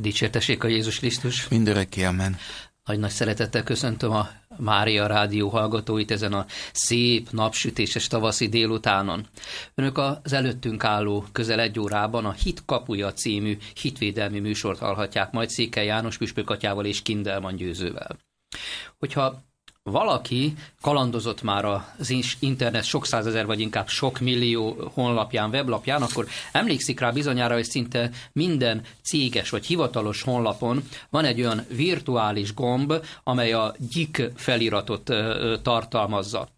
Dicsértessék a Jézus Krisztus! Mindörökké, amen! Nagy nagy szeretettel köszöntöm a Mária Rádió hallgatóit ezen a szép, napsütéses tavaszi délutánon. Önök az előttünk álló közel egy órában a Hit kapuja című hitvédelmi műsort hallhatják majd Székely János atyával és Kindelman Győzővel. Hogyha valaki kalandozott már az internet sok százezer vagy inkább sok millió honlapján, weblapján, akkor emlékszik rá bizonyára, hogy szinte minden céges vagy hivatalos honlapon van egy olyan virtuális gomb, amely a gyik feliratot tartalmazza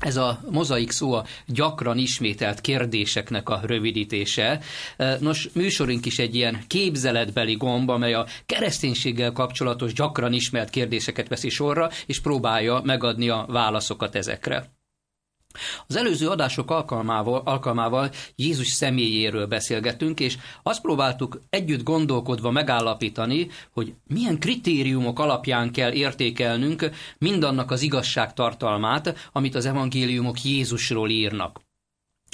ez a mozaik szó a gyakran ismételt kérdéseknek a rövidítése. E, nos, műsorunk is egy ilyen képzeletbeli gomb, amely a kereszténységgel kapcsolatos gyakran ismert kérdéseket veszi sorra, és próbálja megadni a válaszokat ezekre. Az előző adások alkalmával, alkalmával Jézus személyéről beszélgettünk, és azt próbáltuk együtt gondolkodva megállapítani, hogy milyen kritériumok alapján kell értékelnünk mindannak az igazság tartalmát, amit az evangéliumok Jézusról írnak.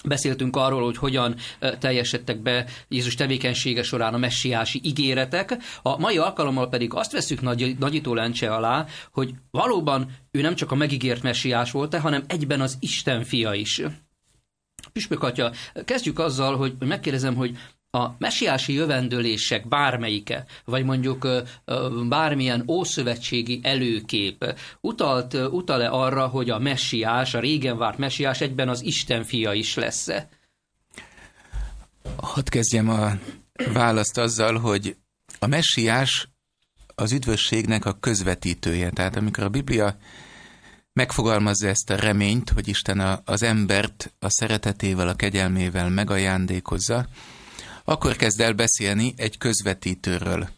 Beszéltünk arról, hogy hogyan teljesedtek be Jézus tevékenysége során a messiási ígéretek. A mai alkalommal pedig azt veszük nagy, nagyító lencse alá, hogy valóban ő nem csak a megígért messiás volt-e, hanem egyben az Isten fia is. Püspök atya, kezdjük azzal, hogy megkérdezem, hogy a mesiási jövendőlések bármelyike, vagy mondjuk bármilyen ószövetségi előkép utalt, utal-e arra, hogy a mesiás, a régen várt mesiás egyben az Isten fia is lesz -e? Hadd kezdjem a választ azzal, hogy a messiás az üdvösségnek a közvetítője. Tehát amikor a Biblia megfogalmazza ezt a reményt, hogy Isten az embert a szeretetével, a kegyelmével megajándékozza, akkor kezd el beszélni egy közvetítőről.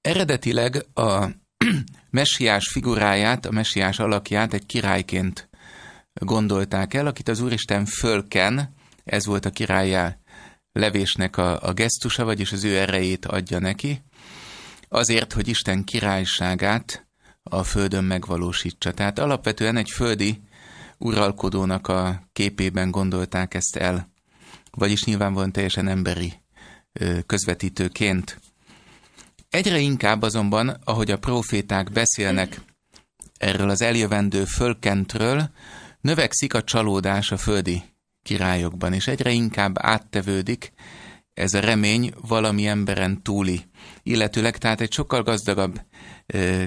Eredetileg a messiás figuráját, a messiás alakját egy királyként gondolták el, akit az Úristen fölken, ez volt a királyá levésnek a, a gesztusa, vagyis az ő erejét adja neki, azért, hogy Isten királyságát a földön megvalósítsa. Tehát alapvetően egy földi uralkodónak a képében gondolták ezt el vagyis nyilvánvalóan teljesen emberi közvetítőként. Egyre inkább azonban, ahogy a proféták beszélnek erről az eljövendő fölkentről, növekszik a csalódás a földi királyokban, és egyre inkább áttevődik ez a remény valami emberen túli, illetőleg tehát egy sokkal gazdagabb ö,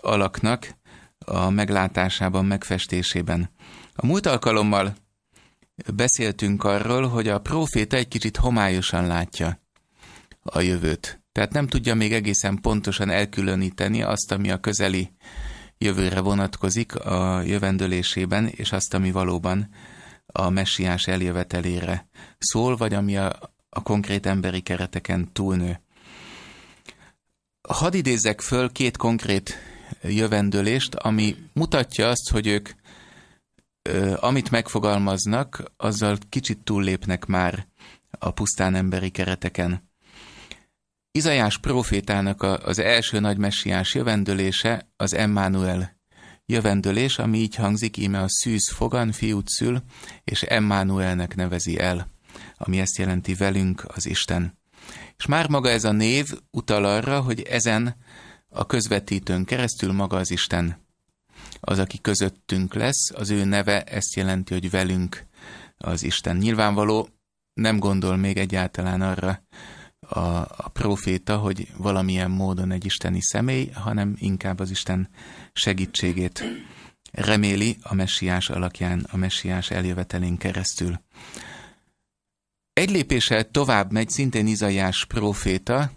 alaknak a meglátásában, megfestésében. A múlt alkalommal beszéltünk arról, hogy a proféta egy kicsit homályosan látja a jövőt. Tehát nem tudja még egészen pontosan elkülöníteni azt, ami a közeli jövőre vonatkozik a jövendőlésében, és azt, ami valóban a messiás eljövetelére szól, vagy ami a, a konkrét emberi kereteken túlnő. Hadd idézek föl két konkrét jövendőlést, ami mutatja azt, hogy ők amit megfogalmaznak, azzal kicsit túllépnek már a pusztán emberi kereteken. Izajás profétának a, az első nagy messiás jövendőlése az Emmanuel jövendőlés, ami így hangzik, íme a szűz fogan fiút szül, és Emmanuelnek nevezi el, ami ezt jelenti velünk az Isten. És már maga ez a név utal arra, hogy ezen a közvetítőn keresztül maga az Isten az, aki közöttünk lesz. Az ő neve ezt jelenti, hogy velünk az Isten. Nyilvánvaló, nem gondol még egyáltalán arra a, a proféta, hogy valamilyen módon egy isteni személy, hanem inkább az Isten segítségét reméli a messiás alakján, a messiás eljövetelén keresztül. Egy lépéssel tovább megy szintén Izaiás próféta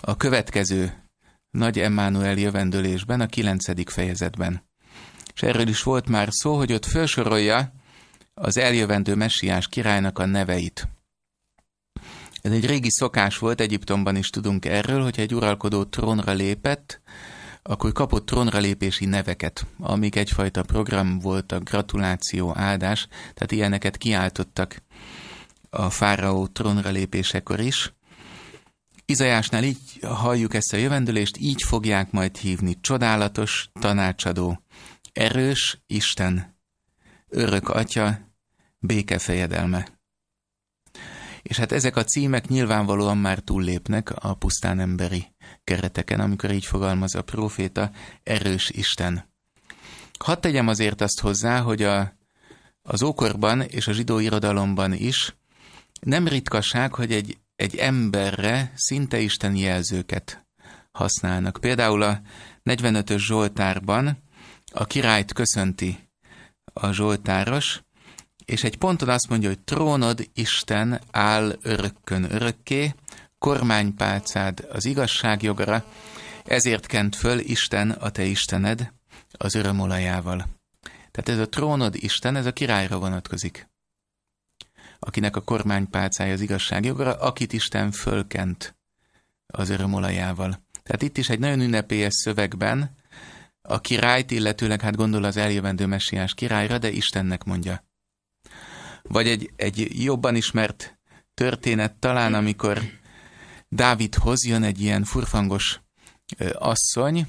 a következő nagy Emmanuel jövendőlésben, a kilencedik fejezetben és erről is volt már szó, hogy ott felsorolja az eljövendő messiás királynak a neveit. Ez egy régi szokás volt, Egyiptomban is tudunk erről, hogyha egy uralkodó trónra lépett, akkor kapott trónra lépési neveket, amik egyfajta program volt a gratuláció, áldás, tehát ilyeneket kiáltottak a fáraó trónra lépésekor is. Izajásnál így halljuk ezt a jövendőlést, így fogják majd hívni csodálatos, tanácsadó, erős Isten, örök Atya, békefejedelme. És hát ezek a címek nyilvánvalóan már túllépnek a pusztán emberi kereteken, amikor így fogalmaz a próféta, erős Isten. Hadd tegyem azért azt hozzá, hogy a, az ókorban és a zsidó irodalomban is nem ritkaság, hogy egy, egy emberre szinte Isten jelzőket használnak. Például a 45-ös Zsoltárban a királyt köszönti a Zsoltáros, és egy ponton azt mondja, hogy trónod Isten áll örökkön örökké, kormánypálcád az igazság jogara, ezért kent föl Isten a te Istened az örömolajával. Tehát ez a trónod Isten, ez a királyra vonatkozik, akinek a kormánypálcája az igazság jogra, akit Isten fölkent az örömolajával. Tehát itt is egy nagyon ünnepélyes szövegben a királyt, illetőleg hát gondol az eljövendő messiás királyra, de Istennek mondja. Vagy egy, egy jobban ismert történet talán, amikor Dávidhoz jön egy ilyen furfangos asszony,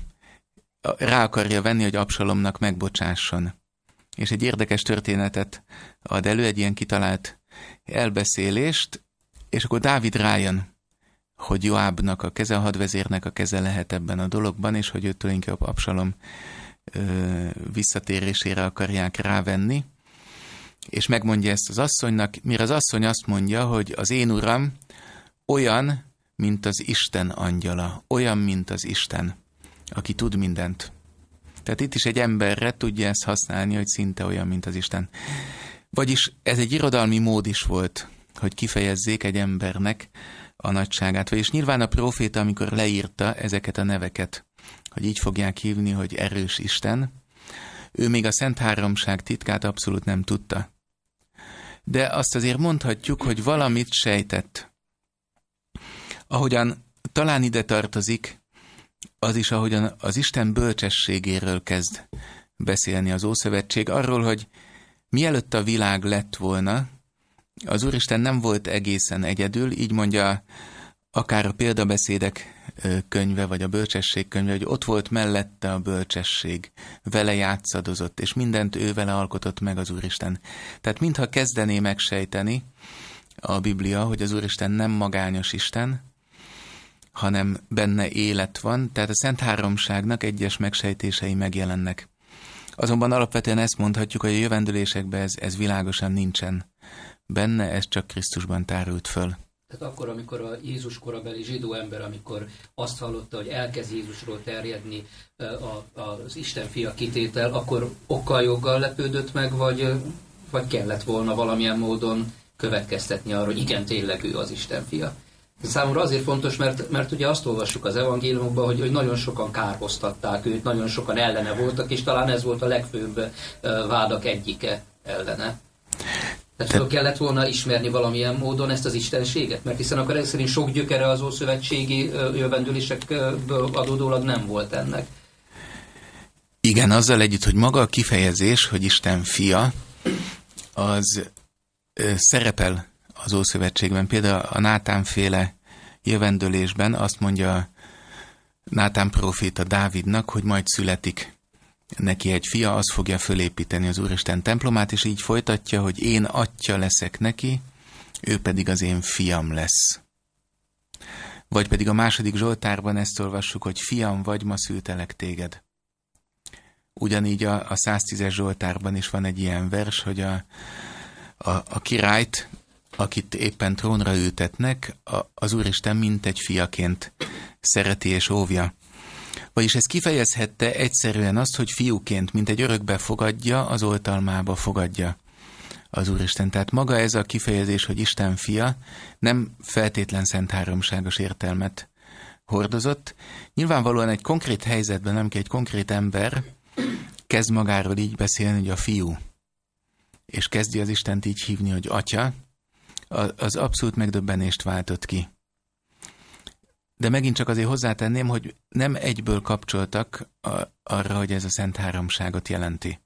rá akarja venni, hogy Absalomnak megbocsásson. És egy érdekes történetet ad elő, egy ilyen kitalált elbeszélést, és akkor Dávid rájön, hogy Joábnak a keze, a hadvezérnek a keze lehet ebben a dologban, és hogy őt inkább Absalom ö, visszatérésére akarják rávenni, és megmondja ezt az asszonynak, mire az asszony azt mondja, hogy az én uram olyan, mint az Isten angyala, olyan, mint az Isten, aki tud mindent. Tehát itt is egy emberre tudja ezt használni, hogy szinte olyan, mint az Isten. Vagyis ez egy irodalmi mód is volt, hogy kifejezzék egy embernek a nagyságát. És nyilván a proféta, amikor leírta ezeket a neveket, hogy így fogják hívni, hogy erős Isten, ő még a Szent Háromság titkát abszolút nem tudta. De azt azért mondhatjuk, hogy valamit sejtett. Ahogyan talán ide tartozik, az is, ahogyan az Isten bölcsességéről kezd beszélni az Ószövetség, arról, hogy mielőtt a világ lett volna, az Úristen nem volt egészen egyedül, így mondja akár a példabeszédek könyve, vagy a bölcsesség könyve, hogy ott volt mellette a bölcsesség, vele játszadozott, és mindent ő vele alkotott meg az Úristen. Tehát mintha kezdené megsejteni a Biblia, hogy az Úristen nem magányos Isten, hanem benne élet van, tehát a Szent Háromságnak egyes megsejtései megjelennek. Azonban alapvetően ezt mondhatjuk, hogy a jövendülésekben ez, ez világosan nincsen benne ez csak Krisztusban tárult föl. Tehát akkor, amikor a Jézus korabeli zsidó ember, amikor azt hallotta, hogy elkezd Jézusról terjedni a, az Isten fia kitétel, akkor okkal joggal lepődött meg, vagy, vagy kellett volna valamilyen módon következtetni arra, hogy igen, tényleg ő az Isten fia. Számomra azért fontos, mert, mert ugye azt olvassuk az evangéliumokban, hogy, hogy nagyon sokan kárhoztatták őt, nagyon sokan ellene voltak, és talán ez volt a legfőbb vádak egyike ellene. Tehát Te... kellett volna ismerni valamilyen módon ezt az istenséget? Mert hiszen akkor ez szerint sok gyökere az ószövetségi jövendőlésekből adódólag nem volt ennek. Igen, azzal együtt, hogy maga a kifejezés, hogy Isten fia, az szerepel az Ószövetségben. Például a féle jövendőlésben azt mondja Nátán a Dávidnak, hogy majd születik neki egy fia, az fogja fölépíteni az Úristen templomát, és így folytatja, hogy én atya leszek neki, ő pedig az én fiam lesz. Vagy pedig a második Zsoltárban ezt olvassuk, hogy fiam vagy, ma szültelek téged. Ugyanígy a, a 110-es Zsoltárban is van egy ilyen vers, hogy a, a, a királyt, akit éppen trónra ültetnek, a, az Úristen mint egy fiaként szereti és óvja. Vagyis ez kifejezhette egyszerűen azt, hogy fiúként, mint egy örökbe fogadja, az oltalmába fogadja az Úristen. Tehát maga ez a kifejezés, hogy Isten fia, nem feltétlen szent háromságos értelmet hordozott. Nyilvánvalóan egy konkrét helyzetben, nem egy konkrét ember kezd magáról így beszélni, hogy a fiú, és kezdi az Istent így hívni, hogy atya, az abszolút megdöbbenést váltott ki. De megint csak azért hozzátenném, hogy nem egyből kapcsoltak a, arra, hogy ez a Szent Háromságot jelenti.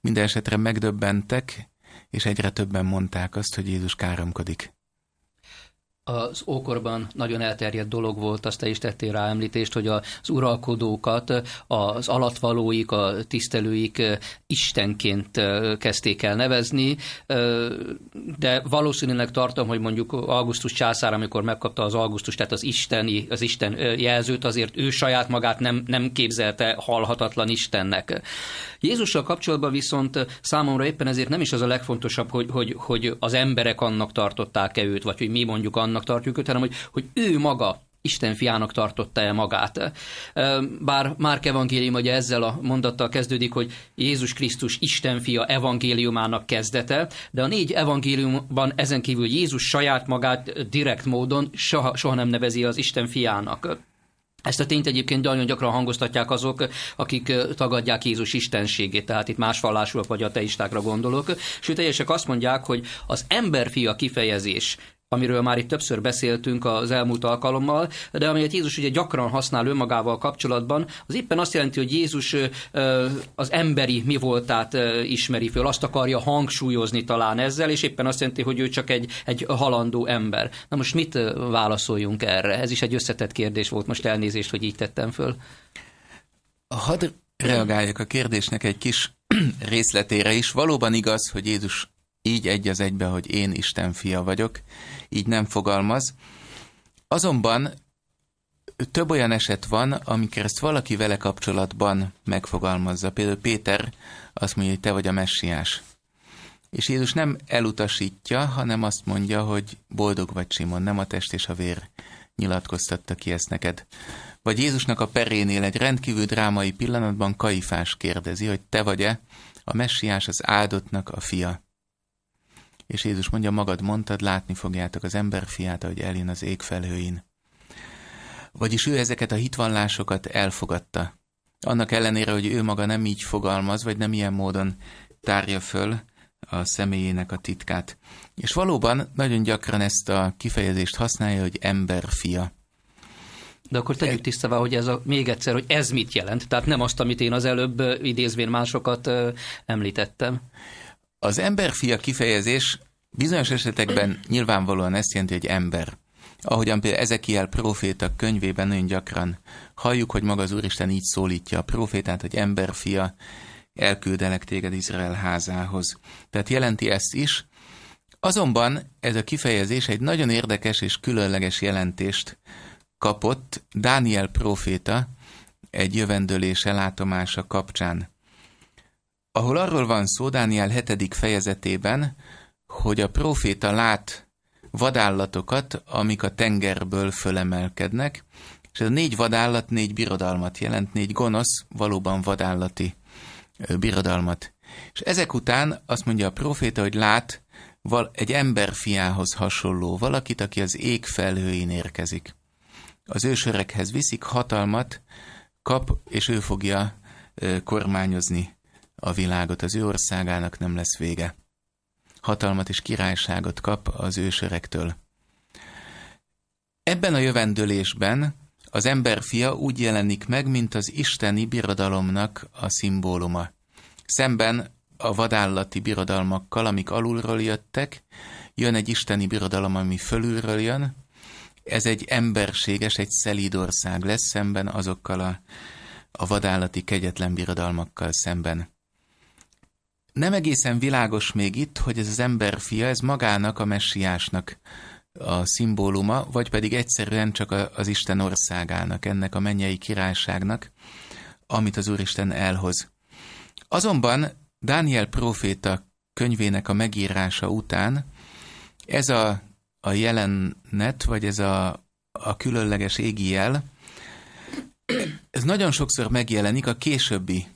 Minden esetre megdöbbentek, és egyre többen mondták azt, hogy Jézus káromkodik az ókorban nagyon elterjedt dolog volt, azt te is tettél rá említést, hogy az uralkodókat, az alatvalóik, a tisztelőik eh, istenként eh, kezdték el nevezni, eh, de valószínűleg tartom, hogy mondjuk Augustus császár, amikor megkapta az Augustus, tehát az isteni, az Isten jelzőt, azért ő saját magát nem, nem képzelte halhatatlan Istennek. Jézussal kapcsolatban viszont számomra éppen ezért nem is az a legfontosabb, hogy, hogy, hogy az emberek annak tartották-e őt, vagy hogy mi mondjuk annak Istennek tartjuk őt, hanem hogy, hogy ő maga Isten fiának tartotta el magát. Bár Márk evangélium ugye ezzel a mondattal kezdődik, hogy Jézus Krisztus Isten fia evangéliumának kezdete, de a négy evangéliumban ezen kívül Jézus saját magát direkt módon soha, soha nem nevezi az Isten fiának. Ezt a tényt egyébként nagyon gyakran hangoztatják azok, akik tagadják Jézus istenségét, tehát itt más vallásúak vagy ateistákra gondolok. Sőt, egyesek azt mondják, hogy az emberfia kifejezés amiről már itt többször beszéltünk az elmúlt alkalommal, de amelyet Jézus ugye gyakran használ önmagával kapcsolatban, az éppen azt jelenti, hogy Jézus az emberi mi voltát ismeri föl, azt akarja hangsúlyozni talán ezzel, és éppen azt jelenti, hogy ő csak egy, egy halandó ember. Na most mit válaszoljunk erre? Ez is egy összetett kérdés volt, most elnézést, hogy így tettem föl. Hadd reagáljak a kérdésnek egy kis részletére is. Valóban igaz, hogy Jézus így egy az egybe, hogy én Isten fia vagyok, így nem fogalmaz. Azonban több olyan eset van, amikor ezt valaki vele kapcsolatban megfogalmazza. Például Péter azt mondja, hogy te vagy a messiás. És Jézus nem elutasítja, hanem azt mondja, hogy boldog vagy Simon, nem a test és a vér nyilatkoztatta ki ezt neked. Vagy Jézusnak a perénél egy rendkívül drámai pillanatban Kaifás kérdezi, hogy te vagy-e a messiás az áldottnak a fia és Jézus mondja, magad mondtad, látni fogjátok az emberfiát, ahogy eljön az ég felhőin. Vagyis ő ezeket a hitvallásokat elfogadta. Annak ellenére, hogy ő maga nem így fogalmaz, vagy nem ilyen módon tárja föl a személyének a titkát. És valóban nagyon gyakran ezt a kifejezést használja, hogy emberfia. De akkor tegyük e- tisztává, hogy ez a, még egyszer, hogy ez mit jelent. Tehát nem azt, amit én az előbb idézvén másokat említettem. Az emberfia kifejezés bizonyos esetekben nyilvánvalóan ezt jelenti, hogy ember. Ahogyan például Ezekiel proféta könyvében nagyon gyakran halljuk, hogy maga az Úristen így szólítja a profétát, hogy emberfia, elküldelek téged Izrael házához. Tehát jelenti ezt is. Azonban ez a kifejezés egy nagyon érdekes és különleges jelentést kapott Dániel proféta egy jövendőlése látomása kapcsán ahol arról van szó Dániel 7. fejezetében, hogy a proféta lát vadállatokat, amik a tengerből fölemelkednek, és ez a négy vadállat négy birodalmat jelent, négy gonosz, valóban vadállati birodalmat. És ezek után azt mondja a proféta, hogy lát val egy emberfiához hasonló valakit, aki az ég felhőin érkezik. Az ősörekhez viszik, hatalmat kap, és ő fogja kormányozni a világot az ő országának nem lesz vége. Hatalmat és királyságot kap az ősörektől. Ebben a jövendőlésben az emberfia úgy jelenik meg, mint az isteni birodalomnak a szimbóluma. Szemben a vadállati birodalmakkal, amik alulról jöttek, jön egy isteni birodalom, ami fölülről jön, ez egy emberséges, egy szelíd ország lesz szemben azokkal a, a vadállati kegyetlen birodalmakkal szemben nem egészen világos még itt, hogy ez az emberfia, ez magának a messiásnak a szimbóluma, vagy pedig egyszerűen csak az Isten országának, ennek a mennyei királyságnak, amit az Úristen elhoz. Azonban Dániel próféta könyvének a megírása után ez a, a jelenet, vagy ez a, a különleges égi jel, ez nagyon sokszor megjelenik a későbbi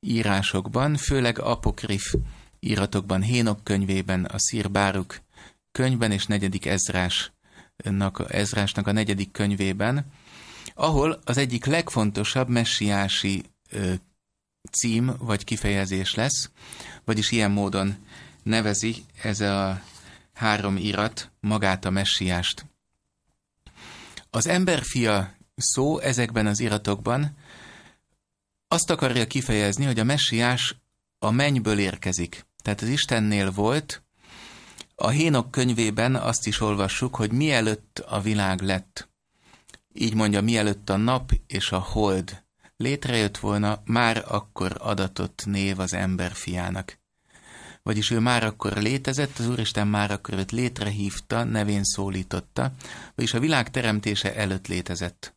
írásokban, főleg apokrif íratokban, Hénok könyvében, a Báruk könyvben és negyedik Ezrásnak, Ezrásnak a negyedik könyvében, ahol az egyik legfontosabb messiási cím vagy kifejezés lesz, vagyis ilyen módon nevezi ez a három irat magát a messiást. Az emberfia szó ezekben az iratokban azt akarja kifejezni, hogy a messiás a mennyből érkezik. Tehát az Istennél volt, a Hénok könyvében azt is olvassuk, hogy mielőtt a világ lett, így mondja, mielőtt a nap és a hold létrejött volna, már akkor adatott név az ember fiának. Vagyis ő már akkor létezett, az Úristen már akkor őt létrehívta, nevén szólította, vagyis a világ teremtése előtt létezett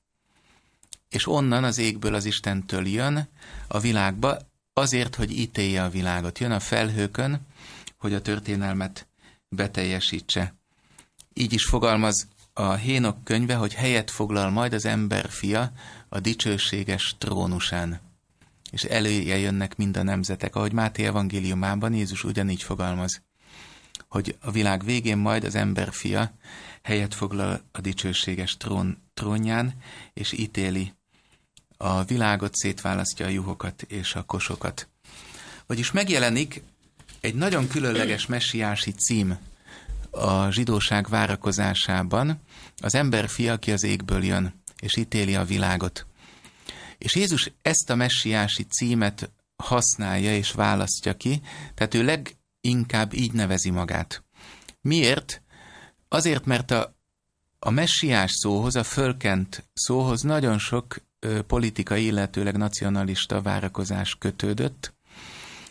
és onnan az égből az Istentől jön a világba, azért, hogy ítélje a világot. Jön a felhőkön, hogy a történelmet beteljesítse. Így is fogalmaz a Hénok könyve, hogy helyet foglal majd az emberfia a dicsőséges trónusán. És elője jönnek mind a nemzetek, ahogy Máté evangéliumában Jézus ugyanígy fogalmaz, hogy a világ végén majd az emberfia helyet foglal a dicsőséges trón, trónján, és ítéli a világot, szétválasztja a juhokat és a kosokat. Vagyis megjelenik egy nagyon különleges messiási cím a zsidóság várakozásában, az ember fia, aki az égből jön, és ítéli a világot. És Jézus ezt a messiási címet használja és választja ki, tehát ő leginkább így nevezi magát. Miért? Azért, mert a, a messiás szóhoz, a fölkent szóhoz nagyon sok politikai, illetőleg nacionalista várakozás kötődött.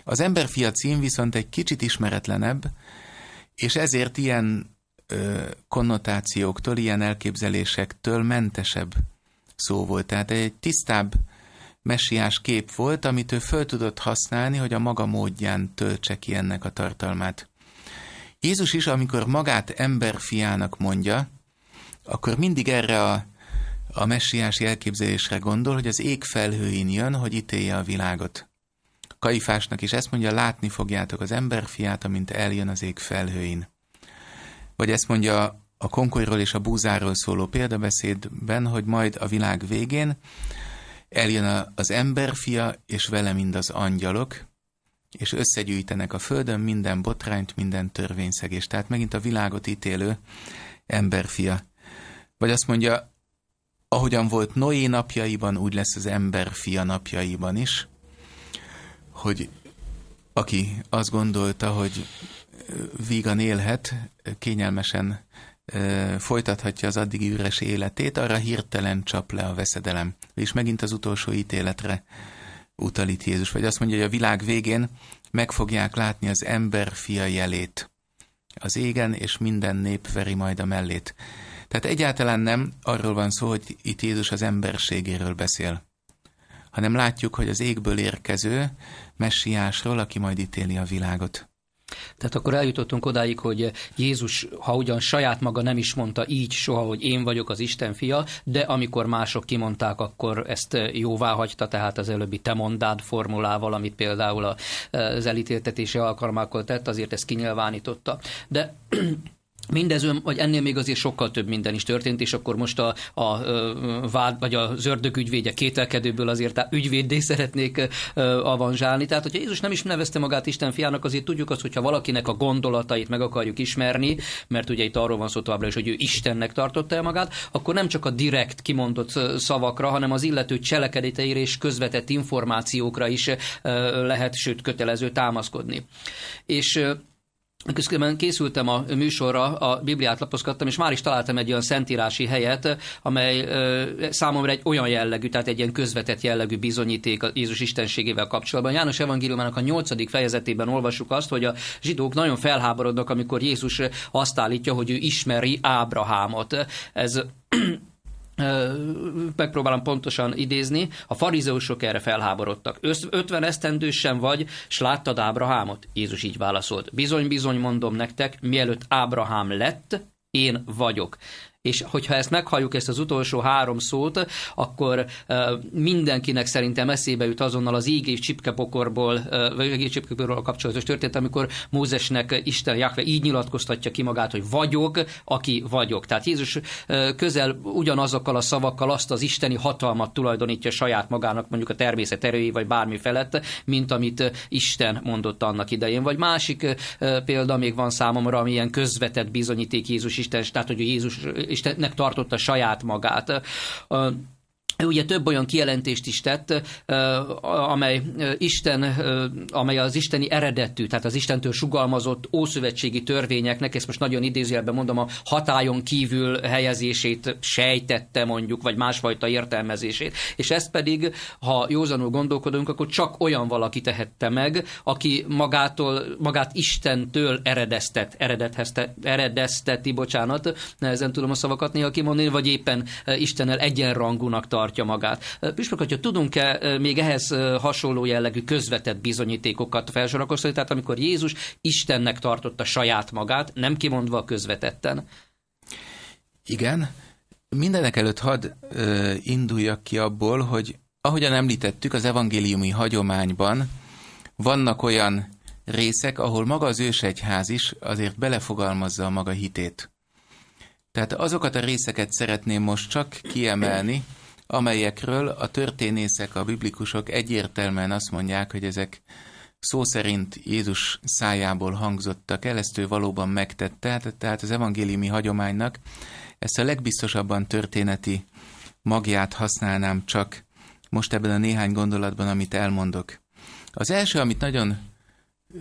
Az emberfia cím viszont egy kicsit ismeretlenebb, és ezért ilyen ö, konnotációktól, ilyen elképzelésektől mentesebb szó volt. Tehát egy tisztább messiás kép volt, amit ő föl tudott használni, hogy a maga módján töltse ki ennek a tartalmát. Jézus is, amikor magát emberfiának mondja, akkor mindig erre a a messiási elképzelésre gondol, hogy az ég felhőin jön, hogy ítélje a világot. Kaifásnak is ezt mondja, látni fogjátok az emberfiát, amint eljön az ég felhőin. Vagy ezt mondja a konkolyról és a búzáról szóló példabeszédben, hogy majd a világ végén eljön az emberfia, és vele mind az angyalok, és összegyűjtenek a földön minden botrányt, minden törvényszegést. Tehát megint a világot ítélő emberfia. Vagy azt mondja, ahogyan volt Noé napjaiban, úgy lesz az ember fia napjaiban is, hogy aki azt gondolta, hogy vígan élhet, kényelmesen folytathatja az addigi üres életét, arra hirtelen csap le a veszedelem. És megint az utolsó ítéletre utalít Jézus. Vagy azt mondja, hogy a világ végén meg fogják látni az ember fia jelét az égen, és minden nép veri majd a mellét. Tehát egyáltalán nem arról van szó, hogy itt Jézus az emberségéről beszél, hanem látjuk, hogy az égből érkező messiásról, aki majd ítéli a világot. Tehát akkor eljutottunk odáig, hogy Jézus, ha ugyan saját maga nem is mondta így soha, hogy én vagyok az Isten fia, de amikor mások kimondták, akkor ezt jóvá hagyta, tehát az előbbi te mondád formulával, amit például az elítéltetési alkalmákkal tett, azért ezt kinyilvánította. De Mindez, vagy ennél még azért sokkal több minden is történt, és akkor most a, a, a vád, vagy az ördög ügyvédje kételkedőből azért á, ügyvéddé szeretnék avanzsálni. Tehát, hogyha Jézus nem is nevezte magát Isten fiának, azért tudjuk azt, hogyha valakinek a gondolatait meg akarjuk ismerni, mert ugye itt arról van szó továbbra is, hogy ő Istennek tartotta el magát, akkor nem csak a direkt kimondott szavakra, hanem az illető cselekedeteire és közvetett információkra is lehet, sőt kötelező támaszkodni. És Közben készültem a műsorra, a Bibliát lapozgattam, és már is találtam egy olyan szentírási helyet, amely számomra egy olyan jellegű, tehát egy ilyen közvetett jellegű bizonyíték a Jézus istenségével kapcsolatban. János Evangéliumának a nyolcadik fejezetében olvassuk azt, hogy a zsidók nagyon felháborodnak, amikor Jézus azt állítja, hogy ő ismeri Ábrahámot. Ez megpróbálom pontosan idézni, a farizeusok erre felháborodtak. 50 esztendős sem vagy, s láttad Ábrahámot? Jézus így válaszolt. Bizony, bizony mondom nektek, mielőtt Ábrahám lett, én vagyok. És hogyha ezt meghalljuk, ezt az utolsó három szót, akkor mindenkinek szerintem eszébe jut azonnal az íg és csipkepokorból, vagy íg és csipkepokorból kapcsolatos történet, amikor Mózesnek Isten Jahve így nyilatkoztatja ki magát, hogy vagyok, aki vagyok. Tehát Jézus közel ugyanazokkal a szavakkal azt az isteni hatalmat tulajdonítja saját magának, mondjuk a természet erői, vagy bármi felett, mint amit Isten mondott annak idején. Vagy másik példa még van számomra, amilyen közvetett bizonyíték Jézus Isten, tehát hogy Jézus Istennek tartotta saját magát. Ugye több olyan kijelentést is tett, amely, Isten, amely az isteni eredetű, tehát az Istentől sugalmazott ószövetségi törvényeknek, ezt most nagyon idézőjelben mondom, a hatájon kívül helyezését sejtette mondjuk, vagy másfajta értelmezését. És ezt pedig, ha józanul gondolkodunk, akkor csak olyan valaki tehette meg, aki magától, magát Istentől eredesztett, eredethezte, bocsánat, nehezen tudom a szavakat néha kimondani, vagy éppen Istennel egyenrangúnak tart tartja magát. Püspök, hogyha tudunk-e még ehhez hasonló jellegű közvetett bizonyítékokat felsorakoztatni, tehát amikor Jézus Istennek tartotta saját magát, nem kimondva közvetetten. Igen. Mindenek előtt hadd induljak ki abból, hogy ahogyan említettük, az evangéliumi hagyományban vannak olyan részek, ahol maga az ősegyház is azért belefogalmazza a maga hitét. Tehát azokat a részeket szeretném most csak kiemelni, amelyekről a történészek, a biblikusok egyértelműen azt mondják, hogy ezek szó szerint Jézus szájából hangzottak el, ezt ő valóban megtette, hát, tehát az evangéliumi hagyománynak ezt a legbiztosabban történeti magját használnám csak most ebben a néhány gondolatban, amit elmondok. Az első, amit nagyon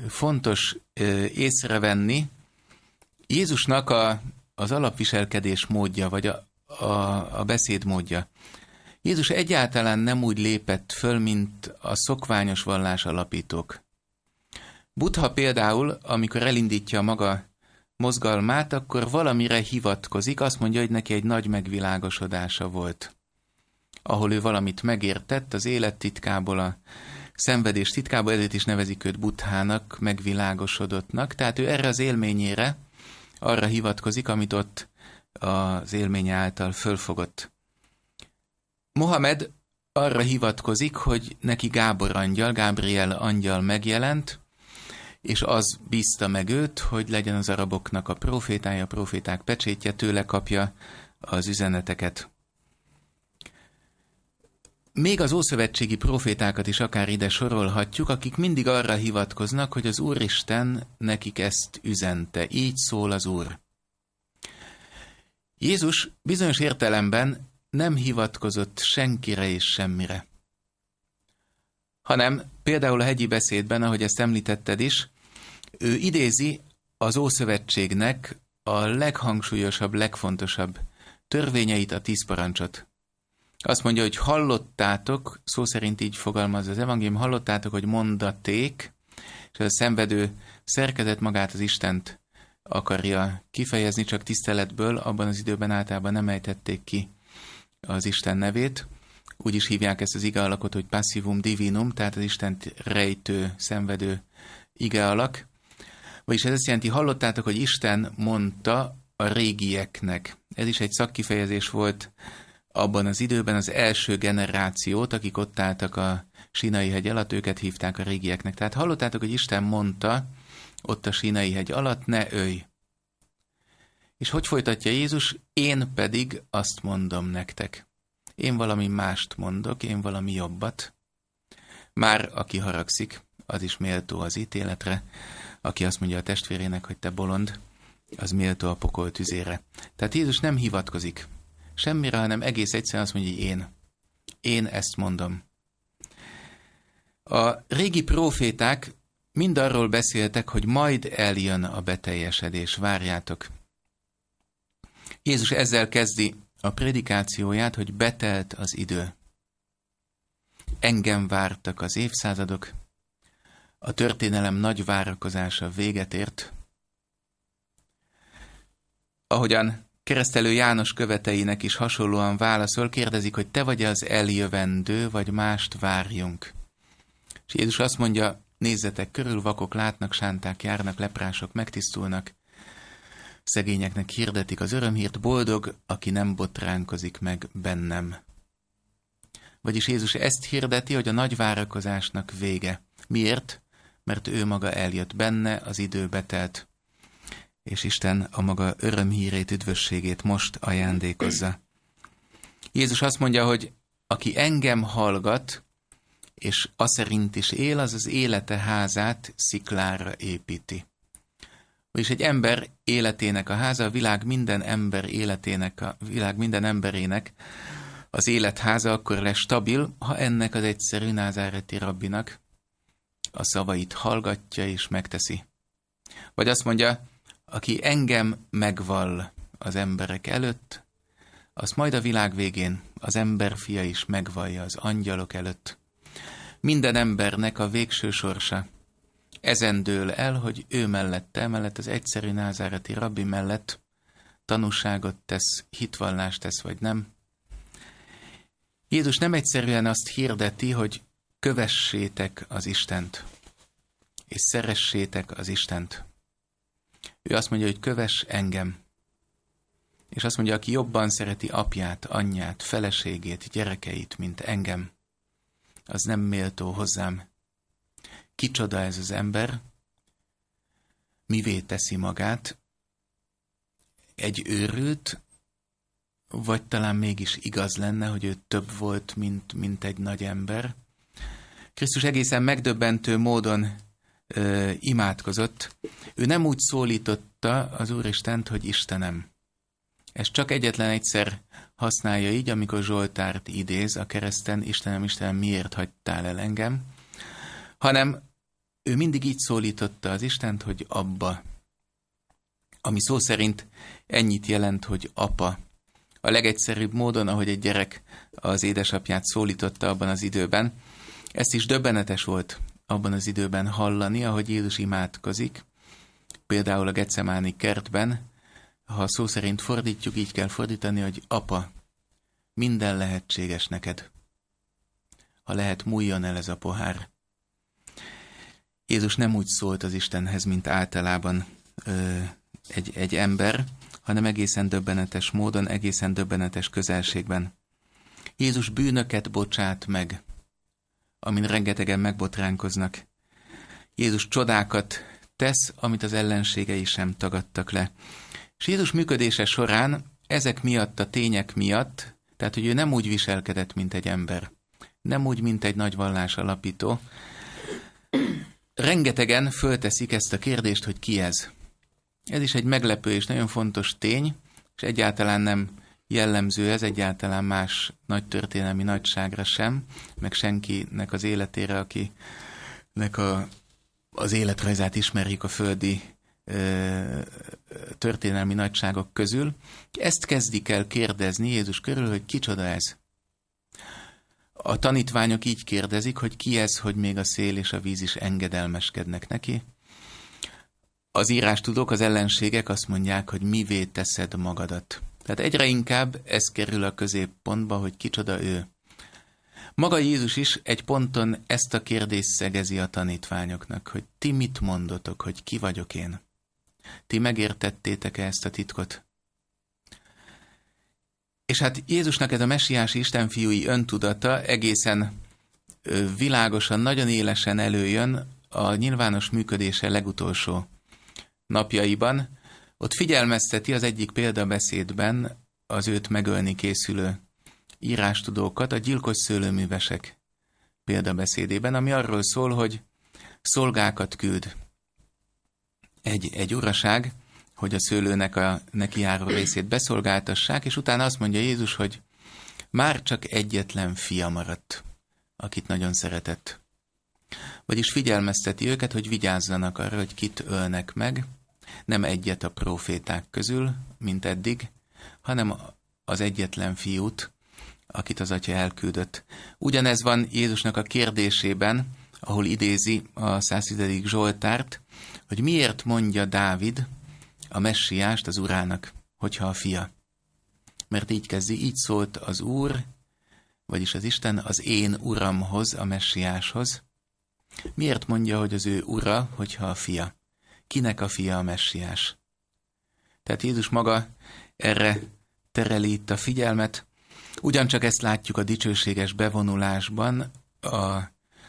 fontos észrevenni, Jézusnak a, az alapviselkedés módja, vagy a, a, a beszéd módja. Jézus egyáltalán nem úgy lépett föl, mint a szokványos vallás alapítók. Buddha például, amikor elindítja maga mozgalmát, akkor valamire hivatkozik, azt mondja, hogy neki egy nagy megvilágosodása volt, ahol ő valamit megértett az élet titkából, a szenvedés titkából, ezért is nevezik őt Buddhának, megvilágosodottnak, tehát ő erre az élményére arra hivatkozik, amit ott az élménye által fölfogott. Mohamed arra hivatkozik, hogy neki Gábor angyal, Gábriel angyal megjelent, és az bízta meg őt, hogy legyen az araboknak a profétája, a proféták pecsétje, tőle kapja az üzeneteket. Még az ószövetségi profétákat is akár ide sorolhatjuk, akik mindig arra hivatkoznak, hogy az Úristen nekik ezt üzente. Így szól az Úr. Jézus bizonyos értelemben nem hivatkozott senkire és semmire. Hanem például a hegyi beszédben, ahogy ezt említetted is, ő idézi az Ószövetségnek a leghangsúlyosabb, legfontosabb törvényeit, a tíz parancsot. Azt mondja, hogy hallottátok, szó szerint így fogalmaz az evangélium, hallottátok, hogy mondaték, és a szenvedő szerkezet magát az Istent akarja kifejezni, csak tiszteletből, abban az időben általában nem ejtették ki az Isten nevét. Úgy is hívják ezt az ige alakot, hogy passivum divinum, tehát az Isten rejtő, szenvedő ige alak. Vagyis ez azt jelenti, hallottátok, hogy Isten mondta a régieknek. Ez is egy szakkifejezés volt abban az időben az első generációt, akik ott álltak a Sinai hegy alatt, őket hívták a régieknek. Tehát hallottátok, hogy Isten mondta ott a Sinai hegy alatt, ne ölj. És hogy folytatja Jézus? Én pedig azt mondom nektek. Én valami mást mondok, én valami jobbat. Már aki haragszik, az is méltó az ítéletre. Aki azt mondja a testvérének, hogy te bolond, az méltó a pokol tüzére. Tehát Jézus nem hivatkozik semmire, hanem egész egyszerűen azt mondja, hogy én. Én ezt mondom. A régi proféták mind arról beszéltek, hogy majd eljön a beteljesedés, várjátok. Jézus ezzel kezdi a prédikációját, hogy betelt az idő. Engem vártak az évszázadok, a történelem nagy várakozása véget ért. Ahogyan keresztelő János követeinek is hasonlóan válaszol, kérdezik, hogy te vagy az eljövendő, vagy mást várjunk. És Jézus azt mondja, nézzetek körül, vakok látnak, sánták járnak, leprások megtisztulnak, Szegényeknek hirdetik az örömhírt, boldog, aki nem botránkozik meg bennem. Vagyis Jézus ezt hirdeti, hogy a nagy várakozásnak vége. Miért? Mert ő maga eljött benne, az idő betelt, és Isten a maga örömhírét, üdvösségét most ajándékozza. Jézus azt mondja, hogy aki engem hallgat, és aszerint is él, az az élete házát sziklára építi vagyis egy ember életének a háza, a világ minden ember életének, a világ minden emberének az életháza akkor lesz stabil, ha ennek az egyszerű názáreti rabbinak a szavait hallgatja és megteszi. Vagy azt mondja, aki engem megvall az emberek előtt, azt majd a világ végén az ember fia is megvallja az angyalok előtt. Minden embernek a végső sorsa – ezen dől el, hogy ő mellette, mellett az egyszerű názáreti rabbi mellett tanúságot tesz, hitvallást tesz, vagy nem. Jézus nem egyszerűen azt hirdeti, hogy kövessétek az Istent, és szeressétek az Istent. Ő azt mondja, hogy kövess engem. És azt mondja, aki jobban szereti apját, anyját, feleségét, gyerekeit, mint engem, az nem méltó hozzám kicsoda ez az ember, mivé teszi magát, egy őrült, vagy talán mégis igaz lenne, hogy ő több volt, mint, mint egy nagy ember. Krisztus egészen megdöbbentő módon ö, imádkozott. Ő nem úgy szólította az Úristent, hogy Istenem. Ez csak egyetlen egyszer használja így, amikor Zsoltárt idéz a kereszten, Istenem, Istenem, miért hagytál el engem? Hanem ő mindig így szólította az Istent, hogy abba, ami szó szerint ennyit jelent, hogy apa. A legegyszerűbb módon, ahogy egy gyerek az édesapját szólította abban az időben, ezt is döbbenetes volt abban az időben hallani, ahogy Jézus imádkozik, például a Gecemáni kertben, ha szó szerint fordítjuk, így kell fordítani, hogy apa, minden lehetséges neked. Ha lehet, múljon el ez a pohár. Jézus nem úgy szólt az Istenhez, mint általában ö, egy, egy ember, hanem egészen döbbenetes módon, egészen döbbenetes közelségben. Jézus bűnöket bocsát meg, amin rengetegen megbotránkoznak. Jézus csodákat tesz, amit az ellenségei sem tagadtak le. És Jézus működése során ezek miatt, a tények miatt, tehát hogy ő nem úgy viselkedett, mint egy ember, nem úgy, mint egy nagy vallás alapító, rengetegen fölteszik ezt a kérdést, hogy ki ez. Ez is egy meglepő és nagyon fontos tény, és egyáltalán nem jellemző ez egyáltalán más nagy történelmi nagyságra sem, meg senkinek az életére, akinek a, az életrajzát ismerjük a földi ö, történelmi nagyságok közül. Ezt kezdik el kérdezni Jézus körül, hogy kicsoda ez a tanítványok így kérdezik, hogy ki ez, hogy még a szél és a víz is engedelmeskednek neki. Az írás tudók, az ellenségek azt mondják, hogy mivé teszed magadat. Tehát egyre inkább ez kerül a középpontba, hogy kicsoda ő. Maga Jézus is egy ponton ezt a kérdést szegezi a tanítványoknak, hogy ti mit mondotok, hogy ki vagyok én? Ti megértettétek-e ezt a titkot? És hát Jézusnak ez a messiási istenfiúi öntudata egészen világosan, nagyon élesen előjön a nyilvános működése legutolsó napjaiban. Ott figyelmezteti az egyik példabeszédben az őt megölni készülő írástudókat, a gyilkos szőlőművesek példabeszédében, ami arról szól, hogy szolgákat küld egy, egy uraság, hogy a szőlőnek a neki járó részét beszolgáltassák, és utána azt mondja Jézus, hogy már csak egyetlen fia maradt, akit nagyon szeretett. Vagyis figyelmezteti őket, hogy vigyázzanak arra, hogy kit ölnek meg, nem egyet a proféták közül, mint eddig, hanem az egyetlen fiút, akit az atya elküldött. Ugyanez van Jézusnak a kérdésében, ahol idézi a 110. Zsoltárt, hogy miért mondja Dávid, a messiást az urának, hogyha a fia. Mert így kezdi, így szólt az Úr, vagyis az Isten az én uramhoz, a messiáshoz. Miért mondja, hogy az ő ura, hogyha a fia? Kinek a fia a messiás? Tehát Jézus maga erre tereli itt a figyelmet. Ugyancsak ezt látjuk a dicsőséges bevonulásban, a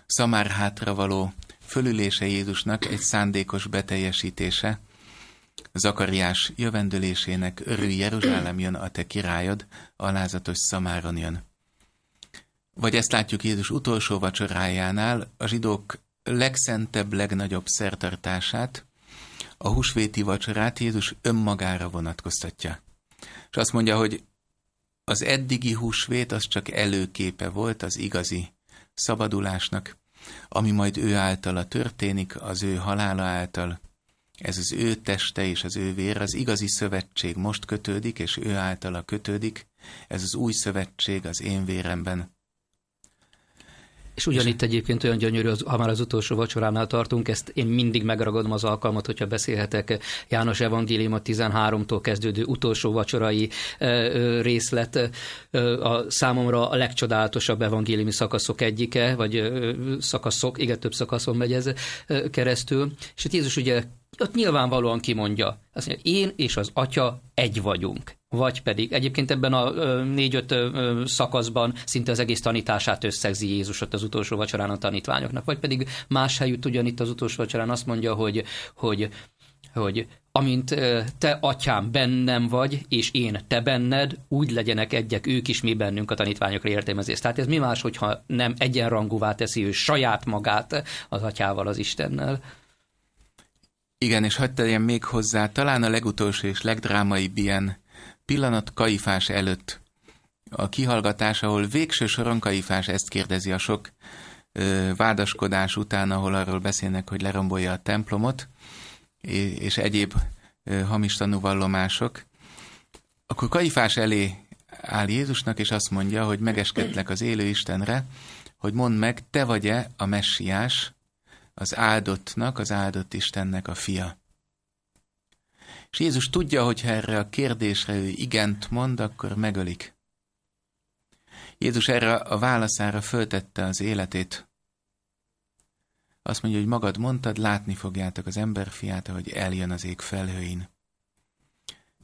szamár hátra való fölülése Jézusnak egy szándékos beteljesítése, Zakariás jövendőlésének örül Jeruzsálem jön a te királyod, alázatos Szamáron jön. Vagy ezt látjuk Jézus utolsó vacsorájánál, a zsidók legszentebb, legnagyobb szertartását, a húsvéti vacsorát Jézus önmagára vonatkoztatja. És azt mondja, hogy az eddigi húsvét az csak előképe volt az igazi szabadulásnak, ami majd ő általa történik, az ő halála által, ez az ő teste és az ő vér, az igazi szövetség most kötődik, és ő általa kötődik, ez az új szövetség az én véremben. És ugyanitt egyébként olyan gyönyörű, az, ha már az utolsó vacsoránál tartunk, ezt én mindig megragadom az alkalmat, hogyha beszélhetek János Evangélium a 13-tól kezdődő utolsó vacsorai részlet. A számomra a legcsodálatosabb evangéliumi szakaszok egyike, vagy szakaszok, igen, több szakaszon megy ez keresztül. És itt Jézus ugye ott nyilvánvalóan kimondja. Azt mondja, én és az atya egy vagyunk. Vagy pedig egyébként ebben a négy-öt szakaszban szinte az egész tanítását összegzi Jézus, ott az utolsó vacsorán a tanítványoknak, vagy pedig más helyütt ugyanitt az utolsó vacsorán azt mondja, hogy, hogy, hogy amint te, atyám, bennem vagy, és én te benned, úgy legyenek egyek ők is mi bennünk a tanítványokra értelmezés. Tehát ez mi más, hogyha nem egyenrangúvá teszi ő saját magát az atyával, az Istennel. Igen, és hagyd tegyem még hozzá, talán a legutolsó és legdrámaibb ilyen pillanat kaifás előtt a kihallgatás, ahol végső soron kaifás ezt kérdezi a sok ö, vádaskodás után, ahol arról beszélnek, hogy lerombolja a templomot, és, és egyéb ö, hamis tanúvallomások, akkor kaifás elé áll Jézusnak, és azt mondja, hogy megeskedlek az élő Istenre, hogy mondd meg, te vagy-e a messiás, az áldottnak, az áldott Istennek a fia. És Jézus tudja, hogy ha erre a kérdésre ő igent mond, akkor megölik. Jézus erre a válaszára föltette az életét. Azt mondja, hogy magad mondtad, látni fogjátok az emberfiát, hogy eljön az ég felhőin.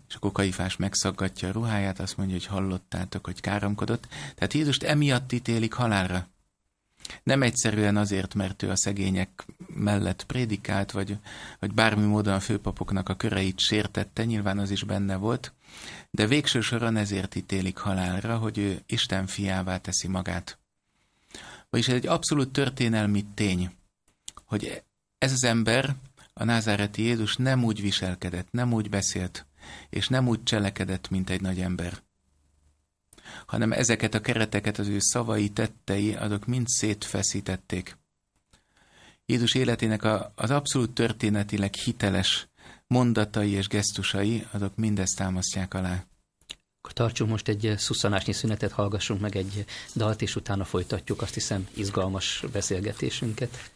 És akkor kokaifás megszaggatja a ruháját, azt mondja, hogy hallottátok, hogy káromkodott. Tehát Jézust emiatt ítélik halálra. Nem egyszerűen azért, mert ő a szegények mellett prédikált, vagy, vagy bármi módon a főpapoknak a köreit sértette, nyilván az is benne volt, de végső soron ezért ítélik halálra, hogy ő Isten fiává teszi magát. Vagyis ez egy abszolút történelmi tény, hogy ez az ember, a názáreti Jézus nem úgy viselkedett, nem úgy beszélt, és nem úgy cselekedett, mint egy nagy ember hanem ezeket a kereteket az ő szavai, tettei, azok mind szétfeszítették. Jézus életének a, az abszolút történetileg hiteles mondatai és gesztusai, azok mindezt támasztják alá. Akkor tartsunk most egy szuszanásnyi szünetet, hallgassunk meg egy dalt, és utána folytatjuk azt hiszem izgalmas beszélgetésünket.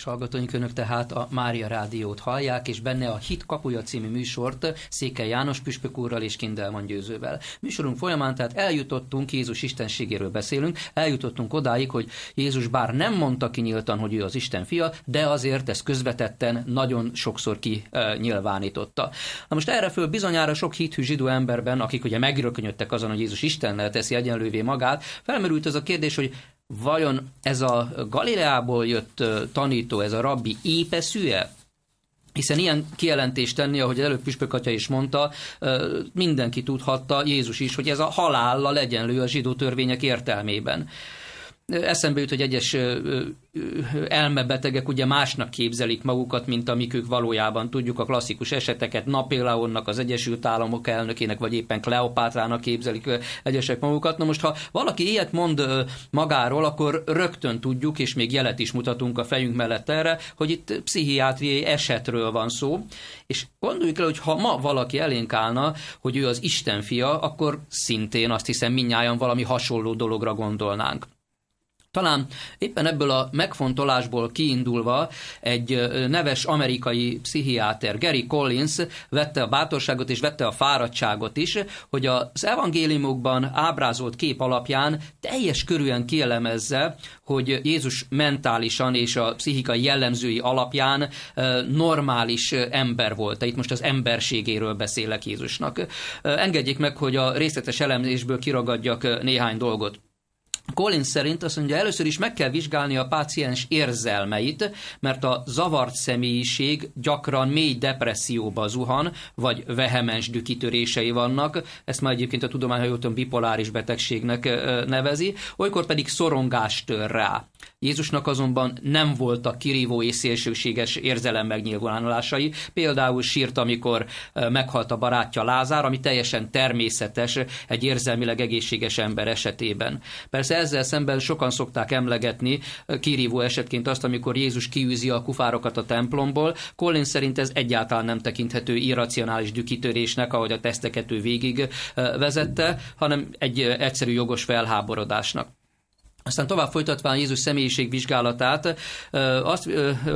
Kedves hallgatóink, önök tehát a Mária Rádiót hallják, és benne a Hit Kapuja című műsort Székely János Püspök úrral és Kindelman Győzővel. Műsorunk folyamán tehát eljutottunk, Jézus istenségéről beszélünk, eljutottunk odáig, hogy Jézus bár nem mondta ki nyíltan, hogy ő az Isten fia, de azért ezt közvetetten nagyon sokszor ki e, nyilvánította. Na most erre föl bizonyára sok hithű zsidó emberben, akik ugye megrökönyödtek azon, hogy Jézus Istennel teszi egyenlővé magát, felmerült az a kérdés, hogy vajon ez a Galileából jött tanító, ez a rabbi épeszű-e? Hiszen ilyen kijelentést tenni, ahogy az előbb atya is mondta, mindenki tudhatta, Jézus is, hogy ez a halállal egyenlő a zsidó törvények értelmében eszembe jut, hogy egyes elmebetegek ugye másnak képzelik magukat, mint amik ők valójában tudjuk a klasszikus eseteket, Napéleonnak, az Egyesült Államok elnökének, vagy éppen Kleopátrának képzelik egyesek magukat. Na most, ha valaki ilyet mond magáról, akkor rögtön tudjuk, és még jelet is mutatunk a fejünk mellett erre, hogy itt pszichiátriai esetről van szó, és gondoljuk el, hogy ha ma valaki elénk állna, hogy ő az Isten fia, akkor szintén azt hiszem minnyáján valami hasonló dologra gondolnánk. Talán éppen ebből a megfontolásból kiindulva egy neves amerikai pszichiáter, Gary Collins vette a bátorságot és vette a fáradtságot is, hogy az evangéliumokban ábrázolt kép alapján teljes körűen kielemezze, hogy Jézus mentálisan és a pszichikai jellemzői alapján normális ember volt. Tehát itt most az emberségéről beszélek Jézusnak. Engedjék meg, hogy a részletes elemzésből kiragadjak néhány dolgot. Collins szerint azt mondja, először is meg kell vizsgálni a páciens érzelmeit, mert a zavart személyiség gyakran mély depresszióba zuhan, vagy vehemens dükitörései vannak, ezt már egyébként a tudomány, ha jól bipoláris betegségnek nevezi, olykor pedig szorongás tör rá. Jézusnak azonban nem voltak kirívó és szélsőséges érzelem megnyilvánulásai, például sírt, amikor meghalt a barátja Lázár, ami teljesen természetes egy érzelmileg egészséges ember esetében. Persze Persze ezzel szemben sokan szokták emlegetni kirívó esetként azt, amikor Jézus kiűzi a kufárokat a templomból. Collins szerint ez egyáltalán nem tekinthető irracionális dükitörésnek, ahogy a teszteket ő végig vezette, hanem egy egyszerű jogos felháborodásnak. Aztán tovább folytatva Jézus személyiség vizsgálatát, azt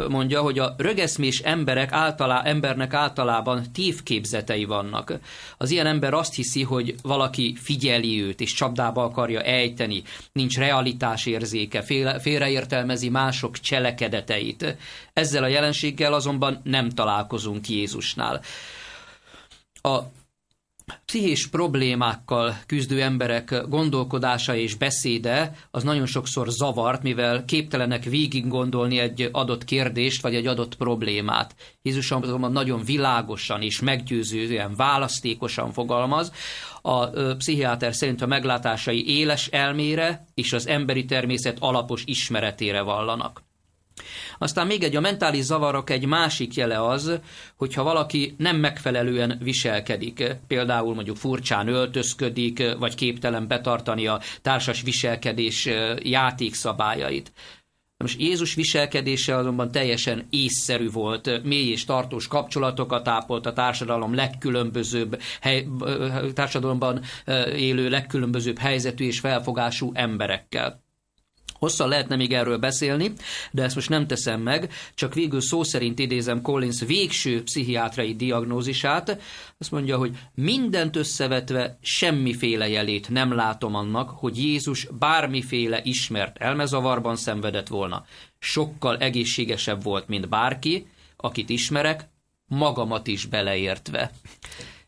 mondja, hogy a rögeszmés emberek általá, embernek általában tévképzetei vannak. Az ilyen ember azt hiszi, hogy valaki figyeli őt, és csapdába akarja ejteni, nincs realitás érzéke, félreértelmezi mások cselekedeteit. Ezzel a jelenséggel azonban nem találkozunk Jézusnál. A pszichés problémákkal küzdő emberek gondolkodása és beszéde az nagyon sokszor zavart, mivel képtelenek végig gondolni egy adott kérdést vagy egy adott problémát. Jézus azonban nagyon világosan és meggyőzően, választékosan fogalmaz. A pszichiáter szerint a meglátásai éles elmére és az emberi természet alapos ismeretére vallanak. Aztán még egy, a mentális zavarok egy másik jele az, hogyha valaki nem megfelelően viselkedik, például mondjuk furcsán öltözködik, vagy képtelen betartani a társas viselkedés játékszabályait. Most Jézus viselkedése azonban teljesen észszerű volt, mély és tartós kapcsolatokat ápolt a társadalom legkülönbözőbb hely, társadalomban élő legkülönbözőbb helyzetű és felfogású emberekkel. Hosszan lehetne még erről beszélni, de ezt most nem teszem meg, csak végül szó szerint idézem Collins végső pszichiátrai diagnózisát. Azt mondja, hogy mindent összevetve semmiféle jelét nem látom annak, hogy Jézus bármiféle ismert elmezavarban szenvedett volna. Sokkal egészségesebb volt, mint bárki, akit ismerek, magamat is beleértve.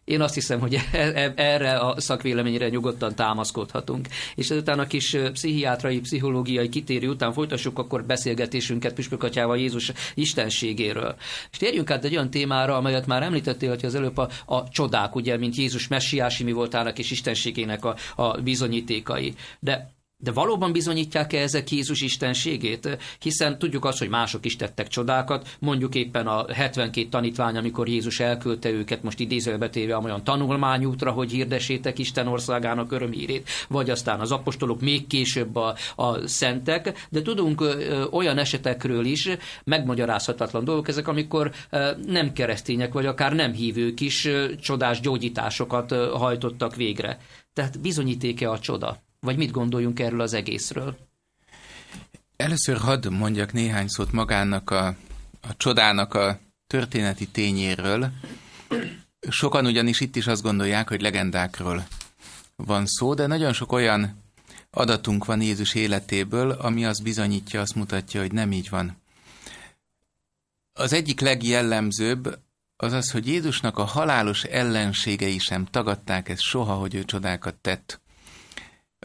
Én azt hiszem, hogy e-, e-, erre a szakvéleményre nyugodtan támaszkodhatunk. És ezután a kis pszichiátrai, pszichológiai kitérő után folytassuk akkor beszélgetésünket Püspök atyával Jézus istenségéről. És térjünk át egy olyan témára, amelyet már említettél, hogy az előbb a, a csodák, ugye, mint Jézus messiási mi voltának és istenségének a, a bizonyítékai. De de valóban bizonyítják-e ezek Jézus istenségét? Hiszen tudjuk azt, hogy mások is tettek csodákat, mondjuk éppen a 72 tanítvány, amikor Jézus elküldte őket, most idézőbe téve olyan tanulmányútra, hogy hirdessétek Isten országának örömhírét, vagy aztán az apostolok, még később a, a szentek, de tudunk olyan esetekről is, megmagyarázhatatlan dolgok ezek, amikor nem keresztények, vagy akár nem hívők is csodás gyógyításokat hajtottak végre. Tehát bizonyítéke a csoda? Vagy mit gondoljunk erről az egészről? Először hadd mondjak néhány szót magának a, a csodának a történeti tényéről. Sokan ugyanis itt is azt gondolják, hogy legendákról van szó, de nagyon sok olyan adatunk van Jézus életéből, ami azt bizonyítja, azt mutatja, hogy nem így van. Az egyik legjellemzőbb az az, hogy Jézusnak a halálos ellenségei sem tagadták ezt soha, hogy ő csodákat tett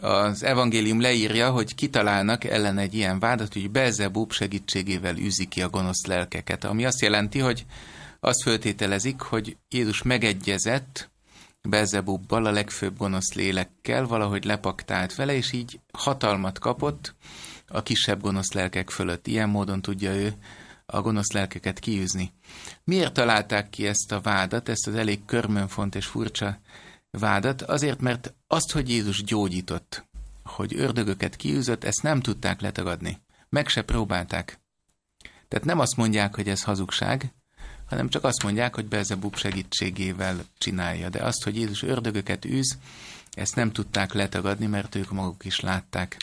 az evangélium leírja, hogy kitalálnak ellen egy ilyen vádat, hogy Belzebub segítségével űzi ki a gonosz lelkeket, ami azt jelenti, hogy azt föltételezik, hogy Jézus megegyezett Belzebubbal, a legfőbb gonosz lélekkel, valahogy lepaktált vele, és így hatalmat kapott a kisebb gonosz lelkek fölött. Ilyen módon tudja ő a gonosz lelkeket kiűzni. Miért találták ki ezt a vádat, ezt az elég körmönfont és furcsa vádat, azért, mert azt, hogy Jézus gyógyított, hogy ördögöket kiűzött, ezt nem tudták letagadni. Meg se próbálták. Tehát nem azt mondják, hogy ez hazugság, hanem csak azt mondják, hogy Bezebub segítségével csinálja. De azt, hogy Jézus ördögöket űz, ezt nem tudták letagadni, mert ők maguk is látták.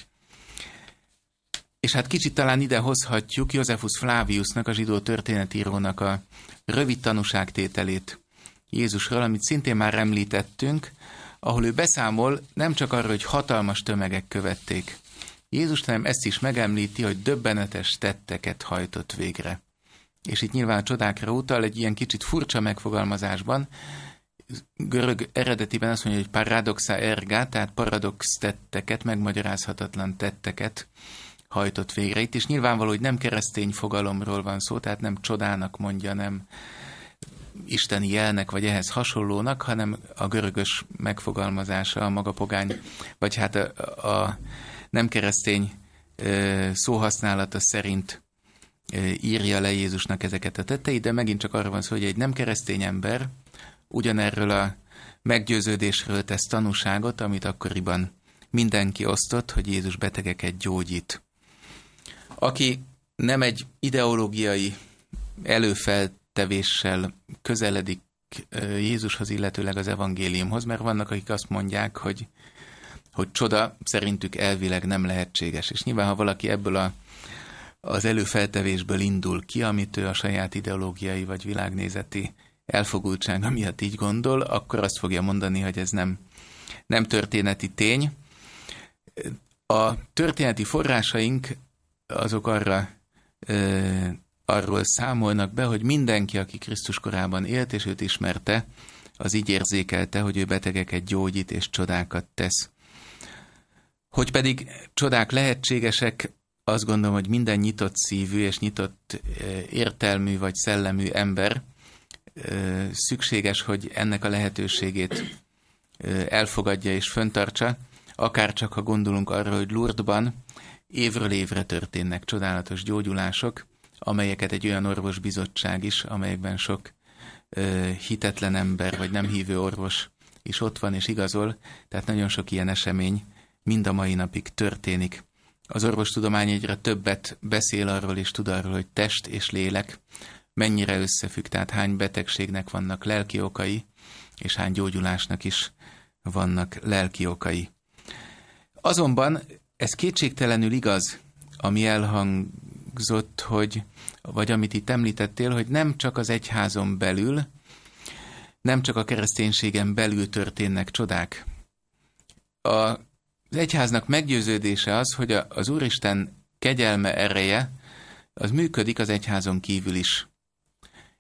És hát kicsit talán ide hozhatjuk Józefus Fláviusnak, a zsidó történetírónak a rövid tanúságtételét Jézusról, amit szintén már említettünk, ahol ő beszámol nem csak arról, hogy hatalmas tömegek követték Jézus, hanem ezt is megemlíti, hogy döbbenetes tetteket hajtott végre. És itt nyilván a csodákra utal egy ilyen kicsit furcsa megfogalmazásban, görög eredetiben azt mondja, hogy paradoxa erga, tehát paradox tetteket, megmagyarázhatatlan tetteket hajtott végre. Itt is nyilvánvaló, hogy nem keresztény fogalomról van szó, tehát nem csodának mondja, nem isteni jelnek, vagy ehhez hasonlónak, hanem a görögös megfogalmazása a maga pogány, vagy hát a, a nem keresztény szóhasználata szerint írja le Jézusnak ezeket a tetteit, de megint csak arra van szó, hogy egy nem keresztény ember ugyanerről a meggyőződésről tesz tanúságot, amit akkoriban mindenki osztott, hogy Jézus betegeket gyógyít. Aki nem egy ideológiai előfelt tevéssel közeledik Jézushoz, illetőleg az evangéliumhoz, mert vannak, akik azt mondják, hogy, hogy csoda szerintük elvileg nem lehetséges. És nyilván, ha valaki ebből a, az előfeltevésből indul ki, amit ő a saját ideológiai vagy világnézeti elfogultsága miatt így gondol, akkor azt fogja mondani, hogy ez nem, nem történeti tény. A történeti forrásaink azok arra arról számolnak be, hogy mindenki, aki Krisztus korában élt és őt ismerte, az így érzékelte, hogy ő betegeket gyógyít és csodákat tesz. Hogy pedig csodák lehetségesek, azt gondolom, hogy minden nyitott szívű és nyitott értelmű vagy szellemű ember szükséges, hogy ennek a lehetőségét elfogadja és föntartsa, akár csak ha gondolunk arra, hogy Lourdesban évről évre történnek csodálatos gyógyulások, amelyeket egy olyan orvosbizottság is, amelyekben sok ö, hitetlen ember vagy nem hívő orvos is ott van és igazol, tehát nagyon sok ilyen esemény mind a mai napig történik. Az orvostudomány egyre többet beszél arról és tud arról, hogy test és lélek mennyire összefügg, tehát hány betegségnek vannak lelki okai, és hány gyógyulásnak is vannak lelki okai. Azonban ez kétségtelenül igaz, ami elhang, elhangzott, hogy, vagy amit itt említettél, hogy nem csak az egyházon belül, nem csak a kereszténységen belül történnek csodák. A, az egyháznak meggyőződése az, hogy a, az Úristen kegyelme ereje, az működik az egyházon kívül is.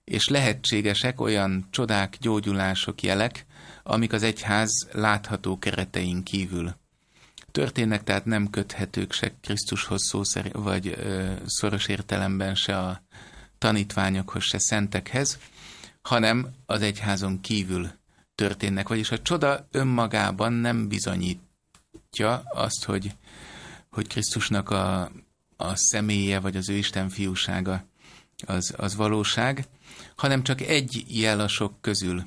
És lehetségesek olyan csodák, gyógyulások, jelek, amik az egyház látható keretein kívül történnek, tehát nem köthetők se Krisztushoz szó szerint, vagy ö, szoros értelemben se a tanítványokhoz, se szentekhez, hanem az egyházon kívül történnek. Vagyis a csoda önmagában nem bizonyítja azt, hogy, hogy Krisztusnak a, a személye, vagy az ő Isten fiúsága az, az valóság, hanem csak egy jel a sok közül.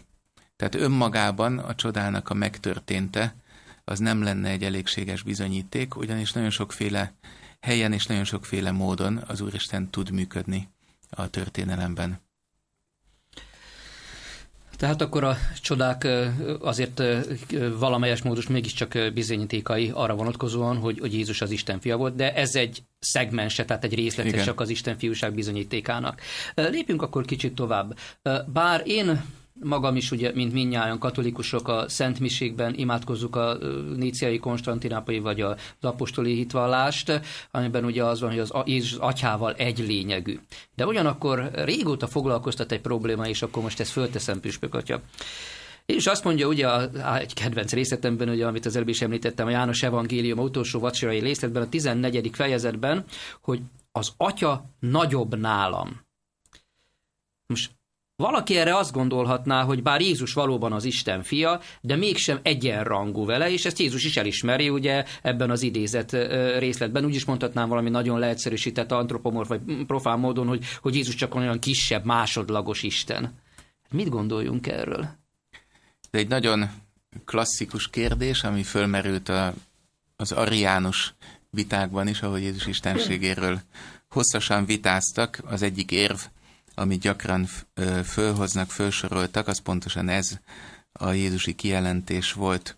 Tehát önmagában a csodának a megtörténte, az nem lenne egy elégséges bizonyíték, ugyanis nagyon sokféle helyen és nagyon sokféle módon az Úristen tud működni a történelemben. Tehát akkor a csodák azért valamelyes módus mégiscsak bizonyítékai arra vonatkozóan, hogy, hogy Jézus az Isten fia volt, de ez egy szegmense, tehát egy részlete csak az Isten fiúság bizonyítékának. Lépjünk akkor kicsit tovább. Bár én magam is, ugye, mint minnyáján katolikusok a Szent Miségben imádkozzuk a Níciai Konstantinápai vagy a apostoli hitvallást, amiben ugye az van, hogy az Jézus atyával egy lényegű. De ugyanakkor régóta foglalkoztat egy probléma, és akkor most ezt fölteszem, Püspök atya. És azt mondja ugye a, egy kedvenc részletemben, ugye, amit az előbb is említettem, a János Evangélium utolsó vacsorai részletben, a 14. fejezetben, hogy az atya nagyobb nálam. Most valaki erre azt gondolhatná, hogy bár Jézus valóban az Isten fia, de mégsem egyenrangú vele, és ezt Jézus is elismeri, ugye ebben az idézet részletben. Úgy is mondhatnám valami nagyon leegyszerűsített antropomorf vagy profán módon, hogy, hogy Jézus csak olyan kisebb, másodlagos Isten. Mit gondoljunk erről? Ez egy nagyon klasszikus kérdés, ami fölmerült a, az ariánus vitákban is, ahogy Jézus istenségéről hosszasan vitáztak. Az egyik érv amit gyakran fölhoznak, fölsoroltak, az pontosan ez a Jézusi kijelentés volt.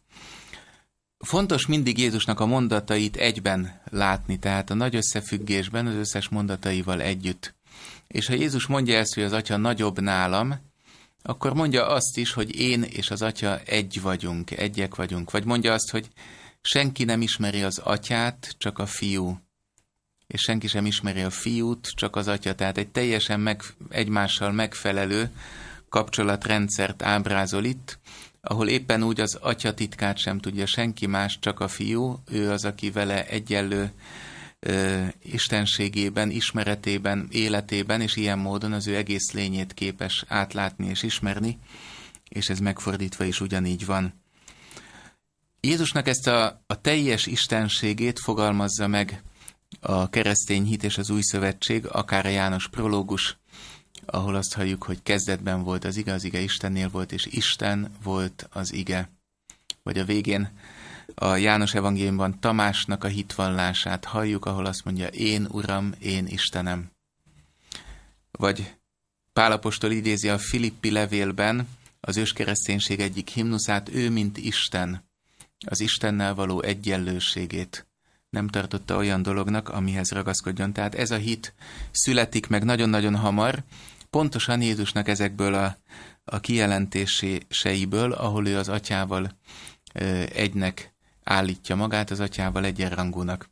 Fontos mindig Jézusnak a mondatait egyben látni, tehát a nagy összefüggésben az összes mondataival együtt. És ha Jézus mondja ezt, hogy az Atya nagyobb nálam, akkor mondja azt is, hogy én és az Atya egy vagyunk, egyek vagyunk. Vagy mondja azt, hogy senki nem ismeri az Atyát, csak a Fiú és senki sem ismeri a fiút, csak az atya. Tehát egy teljesen meg, egymással megfelelő kapcsolatrendszert ábrázol itt, ahol éppen úgy az atya titkát sem tudja senki más, csak a fiú, ő az, aki vele egyenlő ö, istenségében, ismeretében, életében, és ilyen módon az ő egész lényét képes átlátni és ismerni, és ez megfordítva is ugyanígy van. Jézusnak ezt a, a teljes istenségét fogalmazza meg a keresztény hit és az új szövetség, akár a János prológus, ahol azt halljuk, hogy kezdetben volt az ige, az ige Istennél volt, és Isten volt az ige. Vagy a végén a János evangéliumban Tamásnak a hitvallását halljuk, ahol azt mondja, én Uram, én Istenem. Vagy Pálapostól idézi a Filippi levélben az őskereszténység egyik himnuszát, ő mint Isten, az Istennel való egyenlőségét nem tartotta olyan dolognak, amihez ragaszkodjon. Tehát ez a hit születik meg nagyon-nagyon hamar, pontosan Jézusnak ezekből a, a kijelentéseiből, ahol ő az atyával ö, egynek állítja magát, az atyával egyenrangúnak.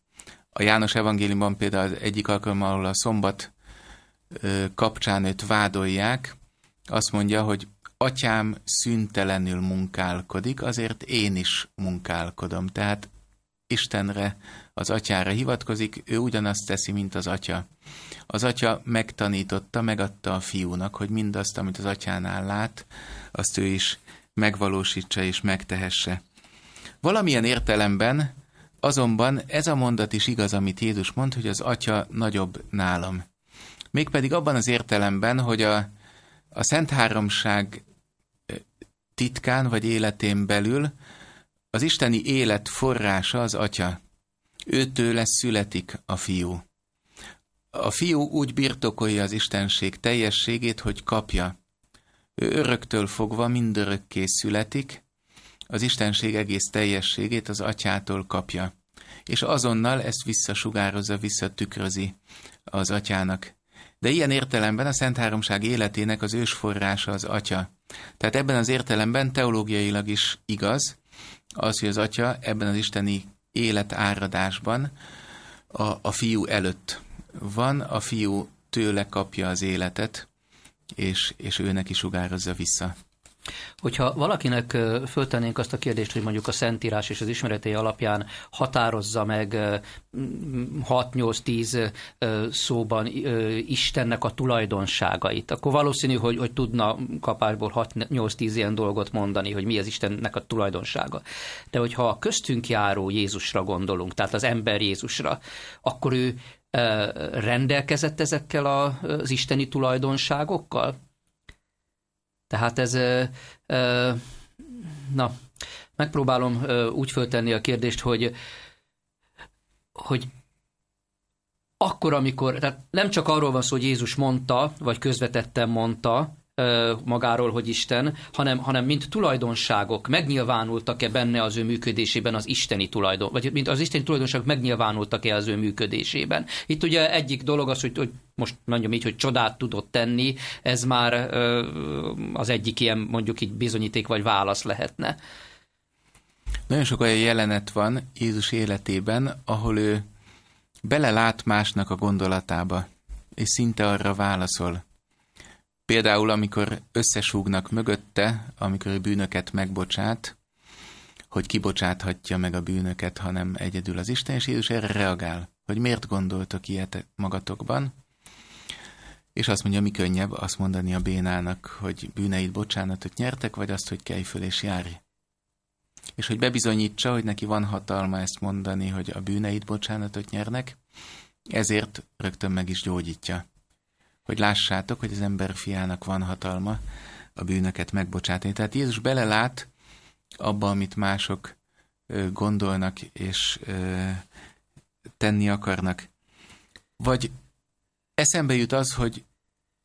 A János evangéliumban például az egyik alkalommal, ahol a szombat ö, kapcsán őt vádolják, azt mondja, hogy atyám szüntelenül munkálkodik, azért én is munkálkodom. Tehát Istenre az atyára hivatkozik, ő ugyanazt teszi, mint az atya. Az atya megtanította, megadta a fiúnak, hogy mindazt, amit az atyánál lát, azt ő is megvalósítsa és megtehesse. Valamilyen értelemben azonban ez a mondat is igaz, amit Jézus mond, hogy az atya nagyobb nálam. Mégpedig abban az értelemben, hogy a, a Szent Háromság titkán vagy életén belül az isteni élet forrása az atya. Őtőle születik a fiú. A fiú úgy birtokolja az Istenség teljességét, hogy kapja. Ő öröktől fogva mindörökké születik, az Istenség egész teljességét az atyától kapja. És azonnal ezt visszasugározza, visszatükrözi az atyának. De ilyen értelemben a Szent Háromság életének az ősforrása az atya. Tehát ebben az értelemben teológiailag is igaz az, hogy az atya ebben az isteni életáradásban a, a fiú előtt van, a fiú tőle kapja az életet, és, és őnek is sugározza vissza. Hogyha valakinek föltennénk azt a kérdést, hogy mondjuk a Szentírás és az ismeretei alapján határozza meg 6-8-10 szóban Istennek a tulajdonságait, akkor valószínű, hogy, hogy tudna kapásból 6-8-10 ilyen dolgot mondani, hogy mi az Istennek a tulajdonsága. De hogyha a köztünk járó Jézusra gondolunk, tehát az ember Jézusra, akkor ő rendelkezett ezekkel az isteni tulajdonságokkal? Tehát ez, na, megpróbálom úgy föltenni a kérdést, hogy, hogy akkor, amikor, tehát nem csak arról van szó, hogy Jézus mondta, vagy közvetetten mondta, magáról, hogy Isten, hanem, hanem mint tulajdonságok megnyilvánultak-e benne az ő működésében az isteni tulajdon, vagy mint az isteni tulajdonságok megnyilvánultak-e az ő működésében. Itt ugye egyik dolog az, hogy, hogy most mondjam így, hogy csodát tudott tenni, ez már az egyik ilyen mondjuk így bizonyíték vagy válasz lehetne. Nagyon sok olyan jelenet van Jézus életében, ahol ő belelát másnak a gondolatába, és szinte arra válaszol. Például, amikor összesúgnak mögötte, amikor a bűnöket megbocsát, hogy kibocsáthatja meg a bűnöket, hanem egyedül az Isten, és Jézus erre reagál, hogy miért gondoltok ilyet magatokban, és azt mondja, mi könnyebb azt mondani a bénának, hogy bűneit bocsánatot nyertek, vagy azt, hogy kelj föl és járj. És hogy bebizonyítsa, hogy neki van hatalma ezt mondani, hogy a bűneit bocsánatot nyernek, ezért rögtön meg is gyógyítja hogy lássátok, hogy az ember fiának van hatalma a bűnöket megbocsátani. Tehát Jézus belelát abba, amit mások gondolnak és tenni akarnak. Vagy eszembe jut az, hogy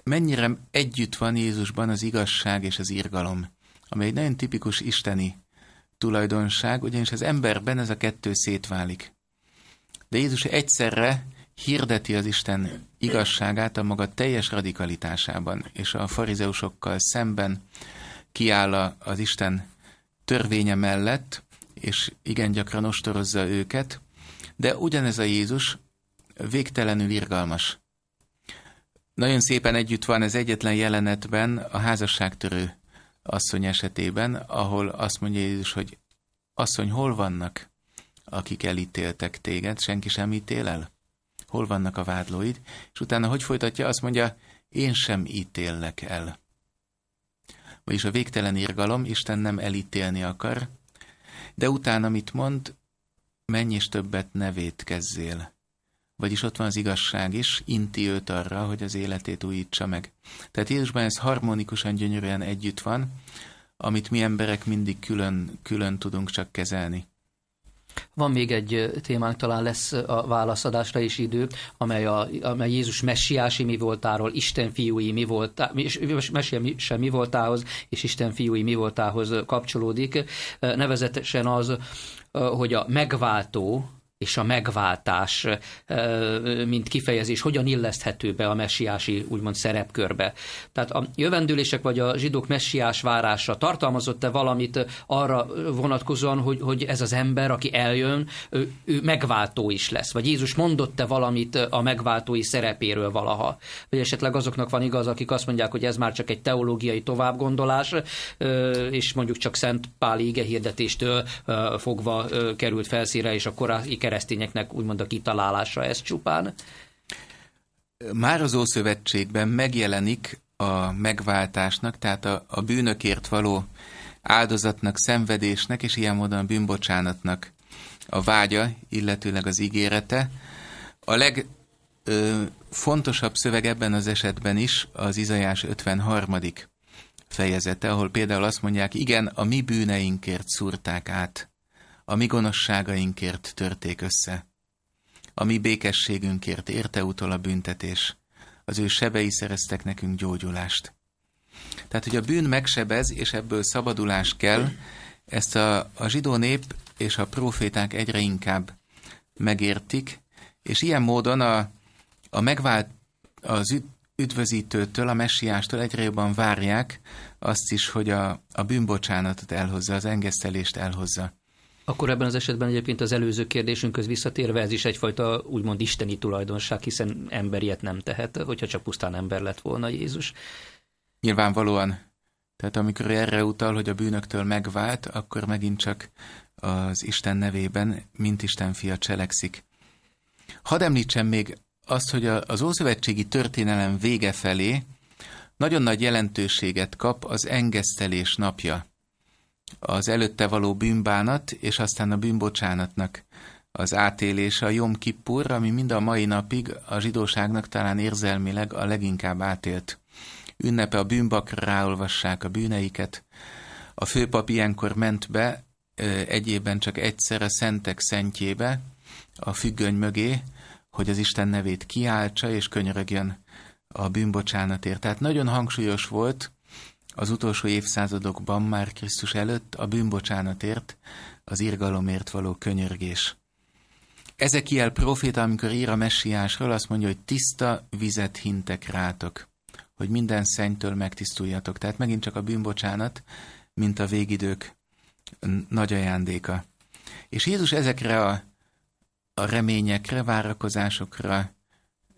mennyire együtt van Jézusban az igazság és az irgalom, ami egy nagyon tipikus isteni tulajdonság, ugyanis az emberben ez a kettő szétválik. De Jézus egyszerre hirdeti az Isten igazságát a maga teljes radikalitásában, és a farizeusokkal szemben kiáll az Isten törvénye mellett, és igen gyakran ostorozza őket, de ugyanez a Jézus végtelenül irgalmas. Nagyon szépen együtt van ez egyetlen jelenetben a házasságtörő asszony esetében, ahol azt mondja Jézus, hogy asszony, hol vannak, akik elítéltek téged, senki sem ítél el? hol vannak a vádlóid, és utána hogy folytatja, azt mondja, én sem ítéllek el. Vagyis a végtelen irgalom, Isten nem elítélni akar, de utána mit mond, menj és többet nevét kezzél. Vagyis ott van az igazság is, inti őt arra, hogy az életét újítsa meg. Tehát Jézusban ez harmonikusan, gyönyörűen együtt van, amit mi emberek mindig külön, külön tudunk csak kezelni. Van még egy témánk, talán lesz a válaszadásra is idő, amely, a, amely Jézus messiási mi voltáról, Isten fiúi mi voltá, messiási mi voltához és Isten fiúi mi voltához kapcsolódik. Nevezetesen az, hogy a megváltó, és a megváltás, mint kifejezés, hogyan illeszthető be a messiási úgymond szerepkörbe. Tehát a jövendőlések vagy a zsidók messiás várása tartalmazott-e valamit arra vonatkozóan, hogy, hogy ez az ember, aki eljön, ő, ő megváltó is lesz? Vagy Jézus mondott-e valamit a megváltói szerepéről valaha? Vagy esetleg azoknak van igaz, akik azt mondják, hogy ez már csak egy teológiai továbbgondolás, és mondjuk csak Szent Pál ige hirdetéstől fogva került felszíre, és a korai keresztényeknek úgymond a kitalálása ez csupán? Már az Ószövetségben megjelenik a megváltásnak, tehát a, a bűnökért való áldozatnak, szenvedésnek és ilyen módon a bűnbocsánatnak a vágya, illetőleg az ígérete. A legfontosabb szöveg ebben az esetben is az Izajás 53. fejezete, ahol például azt mondják, igen, a mi bűneinkért szúrták át a mi gonoszságainkért törték össze. A mi békességünkért érte utol a büntetés, az ő sebei szereztek nekünk gyógyulást. Tehát, hogy a bűn megsebez, és ebből szabadulás kell, ezt a, a zsidó nép és a proféták egyre inkább megértik, és ilyen módon a, a megvált, az üt, üdvözítőtől, a messiástól egyre jobban várják azt is, hogy a, a bűnbocsánatot elhozza, az engesztelést elhozza. Akkor ebben az esetben egyébként az előző kérdésünkhöz visszatérve ez is egyfajta úgymond isteni tulajdonság, hiszen ember ilyet nem tehet, hogyha csak pusztán ember lett volna Jézus. Nyilvánvalóan. Tehát amikor erre utal, hogy a bűnöktől megvált, akkor megint csak az Isten nevében, mint Isten fia cselekszik. Hadd említsem még azt, hogy az Ószövetségi történelem vége felé nagyon nagy jelentőséget kap az engesztelés napja az előtte való bűnbánat, és aztán a bűnbocsánatnak az átélése, a Jom Kippur, ami mind a mai napig a zsidóságnak talán érzelmileg a leginkább átélt ünnepe, a bűnbakra ráolvassák a bűneiket. A főpap ilyenkor ment be egyében csak egyszer a szentek szentjébe, a függöny mögé, hogy az Isten nevét kiáltsa és könyörögjön a bűnbocsánatért. Tehát nagyon hangsúlyos volt az utolsó évszázadokban már Krisztus előtt a bűnbocsánatért, az irgalomért való könyörgés. ilyen proféta, amikor ír a messiásról, azt mondja, hogy tiszta vizet hintek rátok, hogy minden szennytől megtisztuljatok. Tehát megint csak a bűnbocsánat, mint a végidők nagy ajándéka. És Jézus ezekre a, a reményekre, várakozásokra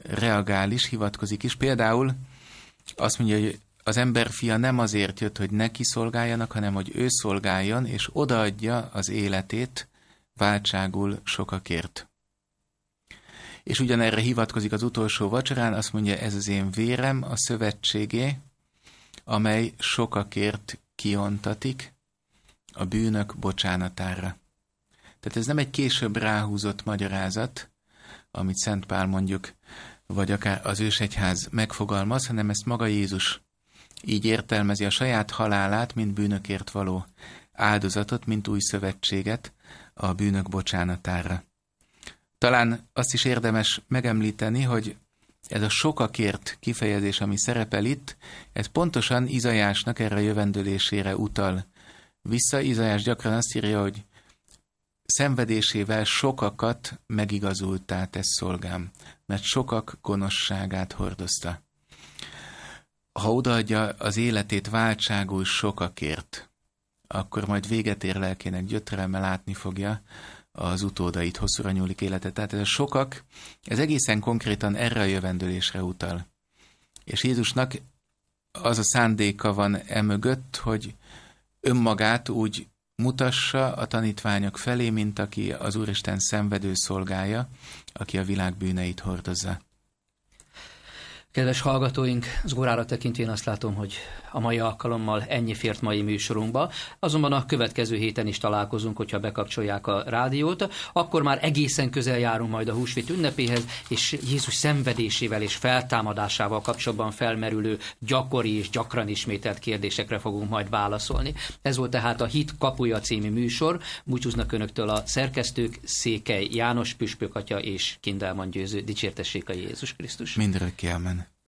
reagál is, hivatkozik is. Például azt mondja, hogy az emberfia nem azért jött, hogy neki szolgáljanak, hanem hogy ő szolgáljon, és odaadja az életét váltságul sokakért. És ugyanerre hivatkozik az utolsó vacsorán, azt mondja, ez az én vérem a szövetségé, amely sokakért kiontatik a bűnök bocsánatára. Tehát ez nem egy később ráhúzott magyarázat, amit Szent Pál mondjuk, vagy akár az ősegyház megfogalmaz, hanem ezt maga Jézus így értelmezi a saját halálát, mint bűnökért való áldozatot, mint új szövetséget a bűnök bocsánatára. Talán azt is érdemes megemlíteni, hogy ez a sokakért kifejezés, ami szerepel itt, ez pontosan Izajásnak erre a jövendőlésére utal. Vissza Izajás gyakran azt írja, hogy szenvedésével sokakat megigazultá tesz szolgám, mert sokak gonoszságát hordozta ha odaadja az életét váltságul sokakért, akkor majd véget ér lelkének gyötrelme látni fogja az utódait, hosszúra nyúlik életet. Tehát ez a sokak, ez egészen konkrétan erre a jövendőlésre utal. És Jézusnak az a szándéka van emögött, hogy önmagát úgy mutassa a tanítványok felé, mint aki az Úristen szenvedő szolgája, aki a világ bűneit hordozza. Kedves hallgatóink, az órára tekintén azt látom, hogy a mai alkalommal ennyi fért mai műsorunkba. Azonban a következő héten is találkozunk, hogyha bekapcsolják a rádiót. Akkor már egészen közel járunk majd a húsvét ünnepéhez, és Jézus szenvedésével és feltámadásával kapcsolatban felmerülő gyakori és gyakran ismételt kérdésekre fogunk majd válaszolni. Ez volt tehát a Hit kapuja című műsor. Búcsúznak önöktől a szerkesztők Székely János Püspök atya és Kindelman Győző. Dicsértessék a Jézus Krisztus. Mindörökké, amen.